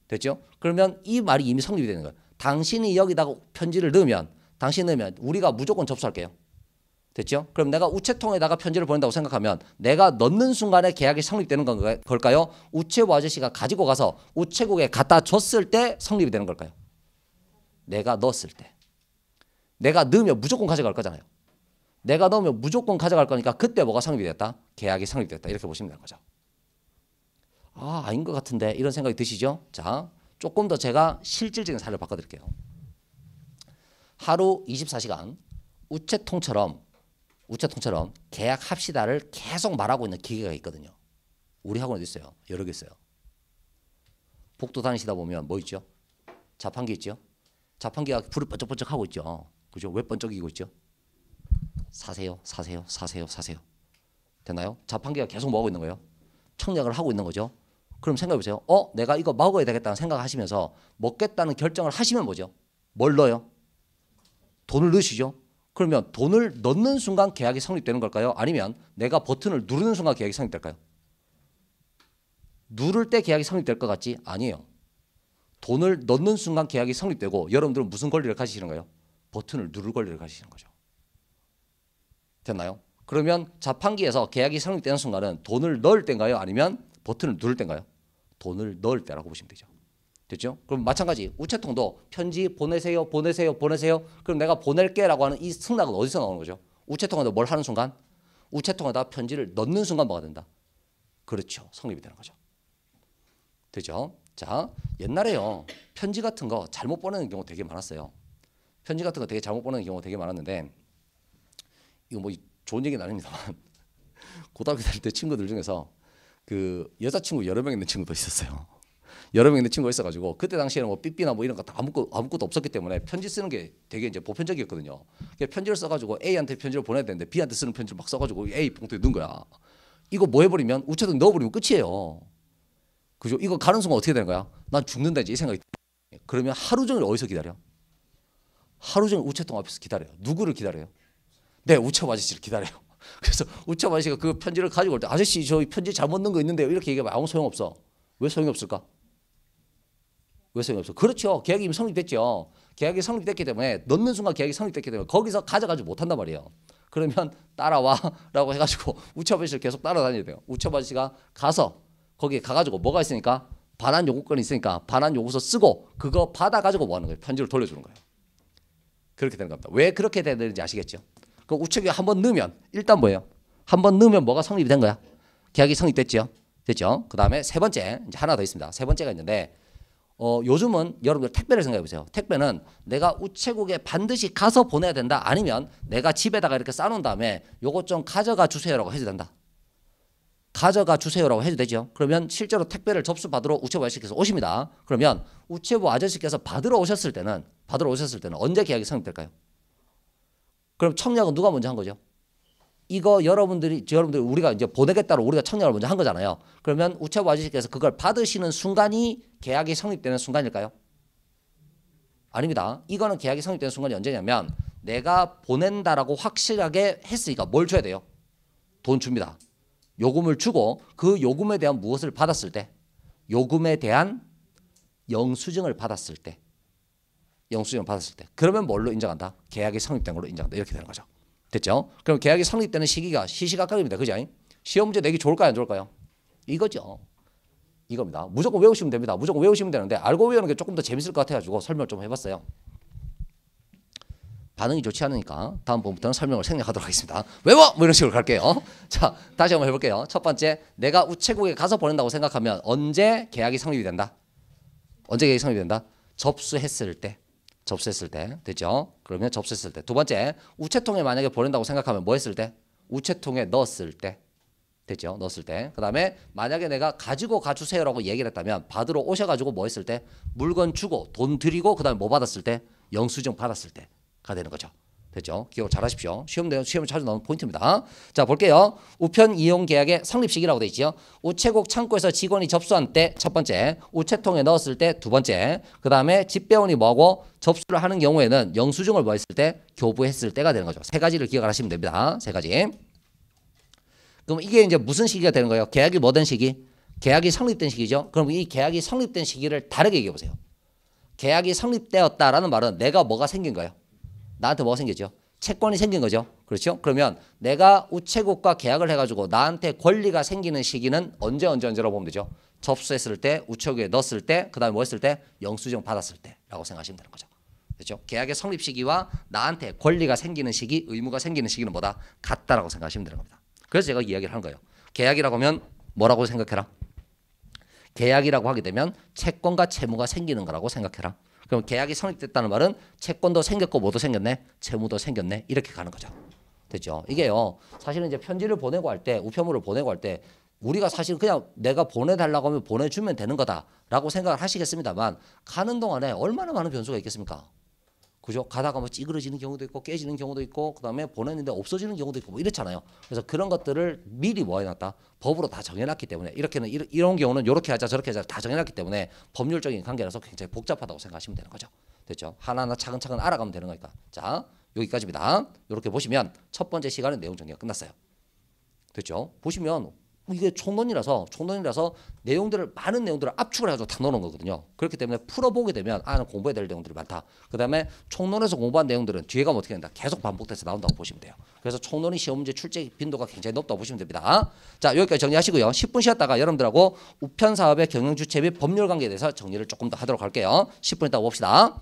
됐죠? 그러면 이 말이 이미 성립이 되는 거예요. 당신이 여기다가 편지를 넣으면 당신 넣으면 우리가 무조건 접수할게요. 됐죠? 그럼 내가 우체통에다가 편지를 보낸다고 생각하면 내가 넣는 순간에 계약이 성립되는 걸까요? 우체부 아저씨가 가지고 가서 우체국에 갖다 줬을 때 성립이 되는 걸까요? 내가 넣었을 때. 내가 넣으면 무조건 가져갈 거잖아요. 내가 넣으면 무조건 가져갈 거니까 그때 뭐가 성립이 됐다? 계약이 성립됐다. 이렇게 보시면 되는 거죠. 아, 아닌 것 같은데 이런 생각이 드시죠? 자, 조금 더 제가 실질적인 사례를 바꿔드릴게요. 하루 24시간 우체통처럼 우체통처럼 계약합시다를 계속 말하고 있는 기계가 있거든요. 우리 학원에도 있어요. 여러 개 있어요. 복도 다니시다 보면 뭐 있죠? 자판기 있죠? 자판기가 불을 번쩍번쩍 하고 있죠. 그죠? 왜 번쩍이고 있죠? 사세요, 사세요, 사세요, 사세요. 되나요? 자판기가 계속 뭐하고 있는 거예요? 청약을 하고 있는 거죠. 그럼 생각해보세요. 어, 내가 이거 먹어야 되겠다는 생각하시면서 을 먹겠다는 결정을 하시면 뭐죠? 뭘 넣어요? 돈을 넣으시죠. 그러면 돈을 넣는 순간 계약이 성립되는 걸까요? 아니면 내가 버튼을 누르는 순간 계약이 성립될까요? 누를 때 계약이 성립될 것 같지? 아니에요. 돈을 넣는 순간 계약이 성립되고 여러분들은 무슨 권리를 가지시는 거예요? 버튼을 누를 권리를 가지시는 거죠. 됐나요? 그러면 자판기에서 계약이 성립되는 순간은 돈을 넣을 때인가요? 아니면 버튼을 누를 때인가요? 돈을 넣을 때라고 보시면 되죠. 됐죠? 그럼 마찬가지 우체통도 편지 보내세요 보내세요 보내세요 그럼 내가 보낼게 라고 하는 이 승낙은 어디서 나오는 거죠? 우체통에다 뭘 하는 순간? 우체통에다 편지를 넣는 순간 뭐가 된다? 그렇죠. 성립이 되는 거죠. 되죠? 자 옛날에요 편지 같은 거 잘못 보내는 경우 되게 많았어요. 편지 같은 거 되게 잘못 보내는 경우 되게 많았는데 이거 뭐 좋은 얘기는 아닙니다만 고등학교 다닐 때 친구들 중에서 그 여자친구 여러 명 있는 친구도 있었어요. 여러 명 있는 친구가 있어가지고 그때 당시에는 뭐 삐삐나 뭐 이런 거다 아무것도 아무것도 없었기 때문에 편지 쓰는 게 되게 이제 보편적이었거든요. 편지를 써가지고 A한테 편지를 보내야 되는데 B한테 쓰는 편지를 막 써가지고 A 봉투에 넣은 거야. 이거 뭐 해버리면 우체통 넣어버리면 끝이에요. 그죠? 이거 가는 순간 어떻게 되는 거야? 난 죽는다 이제 이 생각이. 그러면 하루 종일 어디서 기다려? 하루 종일 우체통 앞에서 기다려요. 누구를 기다려요? 네, 우체 아저씨를 기다려요. 그래서 우체 아저씨가 그 편지를 가지고 올 때 아저씨 저 편지 잘못 넣은 거 있는데요. 이렇게 얘기하면 아무 소용없어. 왜 소용이 없을까? 외성이 없어. 그렇죠. 계약이 이미 성립됐죠. 계약이 성립됐기 때문에 넣는 순간 계약이 성립됐기 때문에 거기서 가져가지 못한단 말이에요. 그러면 따라와라고 해가지고 우체 아저씨를 계속 따라다녀야 돼요. 우체 아저씨가 가서 거기에 가가지고 뭐가 있으니까 반환 요구권이 있으니까 반환 요구서 쓰고 그거 받아가지고 뭐 하는 거예요. 편지를 돌려주는 거예요. 그렇게 되는 겁니다. 왜 그렇게 되는지 아시겠죠? 그 우측에 한번 넣으면 일단 뭐예요? 한 번 넣으면 뭐가 성립이 된 거야? 계약이 성립됐죠? 됐죠? 그 다음에 세 번째 이제 하나 더 있습니다. 세 번째가 있는데 어, 요즘은 여러분들 택배를 생각해 보세요. 택배는 내가 우체국에 반드시 가서 보내야 된다. 아니면 내가 집에다가 이렇게 싸놓은 다음에 요것 좀 가져가 주세요라고 해도 된다. 가져가 주세요라고 해도 되죠. 그러면 실제로 택배를 접수받으러 우체부 아저씨께서 오십니다. 그러면 우체부 아저씨께서 받으러 오셨을 때는 받으러 오셨을 때는 언제 계약이 성립될까요? 그럼 청약은 누가 먼저 한 거죠? 이거 여러분들이 여러분들 우리가 이제 보내겠다로 우리가 청약을 먼저 한 거잖아요. 그러면 우체부 아저씨께서 그걸 받으시는 순간이 계약이 성립되는 순간일까요? 아닙니다. 이거는 계약이 성립되는 순간이 언제냐면 내가 보낸다라고 확실하게 했으니까 뭘 줘야 돼요? 돈 줍니다. 요금을 주고 그 요금에 대한 무엇을 받았을 때 요금에 대한 영수증을 받았을 때 영수증을 받았을 때 그러면 뭘로 인정한다? 계약이 성립된 걸로 인정한다. 이렇게 되는 거죠. 됐죠? 그럼 계약이 성립되는 시기가 시시각각입니다. 그죠? 시험 문제 내기 좋을까요? 안 좋을까요? 이거죠. 이겁니다. 무조건 외우시면 됩니다. 무조건 외우시면 되는데 알고 외우는 게 조금 더 재밌을 것 같아가지고 설명을 좀 해봤어요. 반응이 좋지 않으니까 다음 번부터는 설명을 생략하도록 하겠습니다. 외워! 뭐 이런 식으로 갈게요. 자, 다시 한번 해볼게요. 첫 번째, 내가 우체국에 가서 보낸다고 생각하면 언제 계약이 성립이 된다? 언제 계약이 성립이 된다? 접수했을 때. 접수했을 때 되죠. 그러면 접수했을 때 두 번째 우체통에 만약에 보낸다고 생각하면 뭐 했을 때 우체통에 넣었을 때 되죠. 넣었을 때 그다음에 만약에 내가 가지고 가주세요라고 얘기를 했다면 받으러 오셔가지고 뭐 했을 때 물건 주고 돈 드리고 그다음에 뭐 받았을 때 영수증 받았을 때가 되는 거죠. 됐죠? 기억 잘 하십시오. 시험 내용 시험에 자주 나오는 포인트입니다. 자, 볼게요. 우편 이용 계약의 성립시기라고 되어 있지요. 우체국 창고에서 직원이 접수한 때 첫 번째, 우체통에 넣었을 때 두 번째, 그다음에 집배원이 뭐고 접수를 하는 경우에는 영수증을 뭐 했을 때 교부했을 때가 되는 거죠. 세 가지를 기억 하시면 됩니다. 세 가지. 그럼 이게 이제 무슨 시기가 되는 거예요? 계약이 뭐된 시기? 계약이 성립된 시기죠. 그럼 이 계약이 성립된 시기를 다르게 얘기해 보세요. 계약이 성립되었다라는 말은 내가 뭐가 생긴 거예요? 나한테 뭐가 생기죠? 채권이 생긴 거죠. 그렇죠? 그러면 내가 우체국과 계약을 해가지고 나한테 권리가 생기는 시기는 언제 언제 언제라고 보면 되죠. 접수했을 때, 우체국에 넣었을 때, 그 다음에 뭐 했을 때, 영수증 받았을 때라고 생각하시면 되는 거죠. 그렇죠? 계약의 성립 시기와 나한테 권리가 생기는 시기, 의무가 생기는 시기는 뭐다? 같다라고 생각하시면 되는 겁니다. 그래서 제가 이야기를 하는 거예요. 계약이라고 하면 뭐라고 생각해라? 계약이라고 하게 되면 채권과 채무가 생기는 거라고 생각해라. 그럼 계약이 성립됐다는 말은 채권도 생겼고 뭐도 생겼네? 채무도 생겼네? 이렇게 가는 거죠. 됐죠? 이게요. 사실은 이제 편지를 보내고 할 때, 우편물을 보내고 할 때 우리가 사실 그냥 내가 보내달라고 하면 보내주면 되는 거다라고 생각을 하시겠습니다만 가는 동안에 얼마나 많은 변수가 있겠습니까? 그죠? 가다가 뭐 찌그러지는 경우도 있고 깨지는 경우도 있고 그다음에 보냈는데 없어지는 경우도 있고 뭐 이렇잖아요. 그래서 그런 것들을 미리 뭐 해놨다 법으로 다 정해놨기 때문에 이렇게는 이런 경우는 이렇게 하자 저렇게 하자 다 정해놨기 때문에 법률적인 관계라서 굉장히 복잡하다고 생각하시면 되는 거죠. 됐죠? 하나하나 차근차근 알아가면 되는 거니까 자 여기까지입니다. 이렇게 보시면 첫 번째 시간의 내용 정리가 끝났어요. 됐죠? 보시면 뭐 이게 총론이라서 총론이라서 내용들을 많은 내용들을 압축을 해서 다 넣는 거거든요. 그렇기 때문에 풀어보게 되면 아는 공부해야 될 내용들이 많다. 그다음에 총론에서 공부한 내용들은 뒤에 가면 어떻게 된다. 계속 반복돼서 나온다고 보시면 돼요. 그래서 총론이 시험 문제 출제 빈도가 굉장히 높다고 보시면 됩니다. 자 여기까지 정리하시고요. 10분 쉬었다가 여러분들하고 우편 사업의 경영 주체 및 법률 관계에 대해서 정리를 조금 더 하도록 할게요. 10분 있다 봅시다.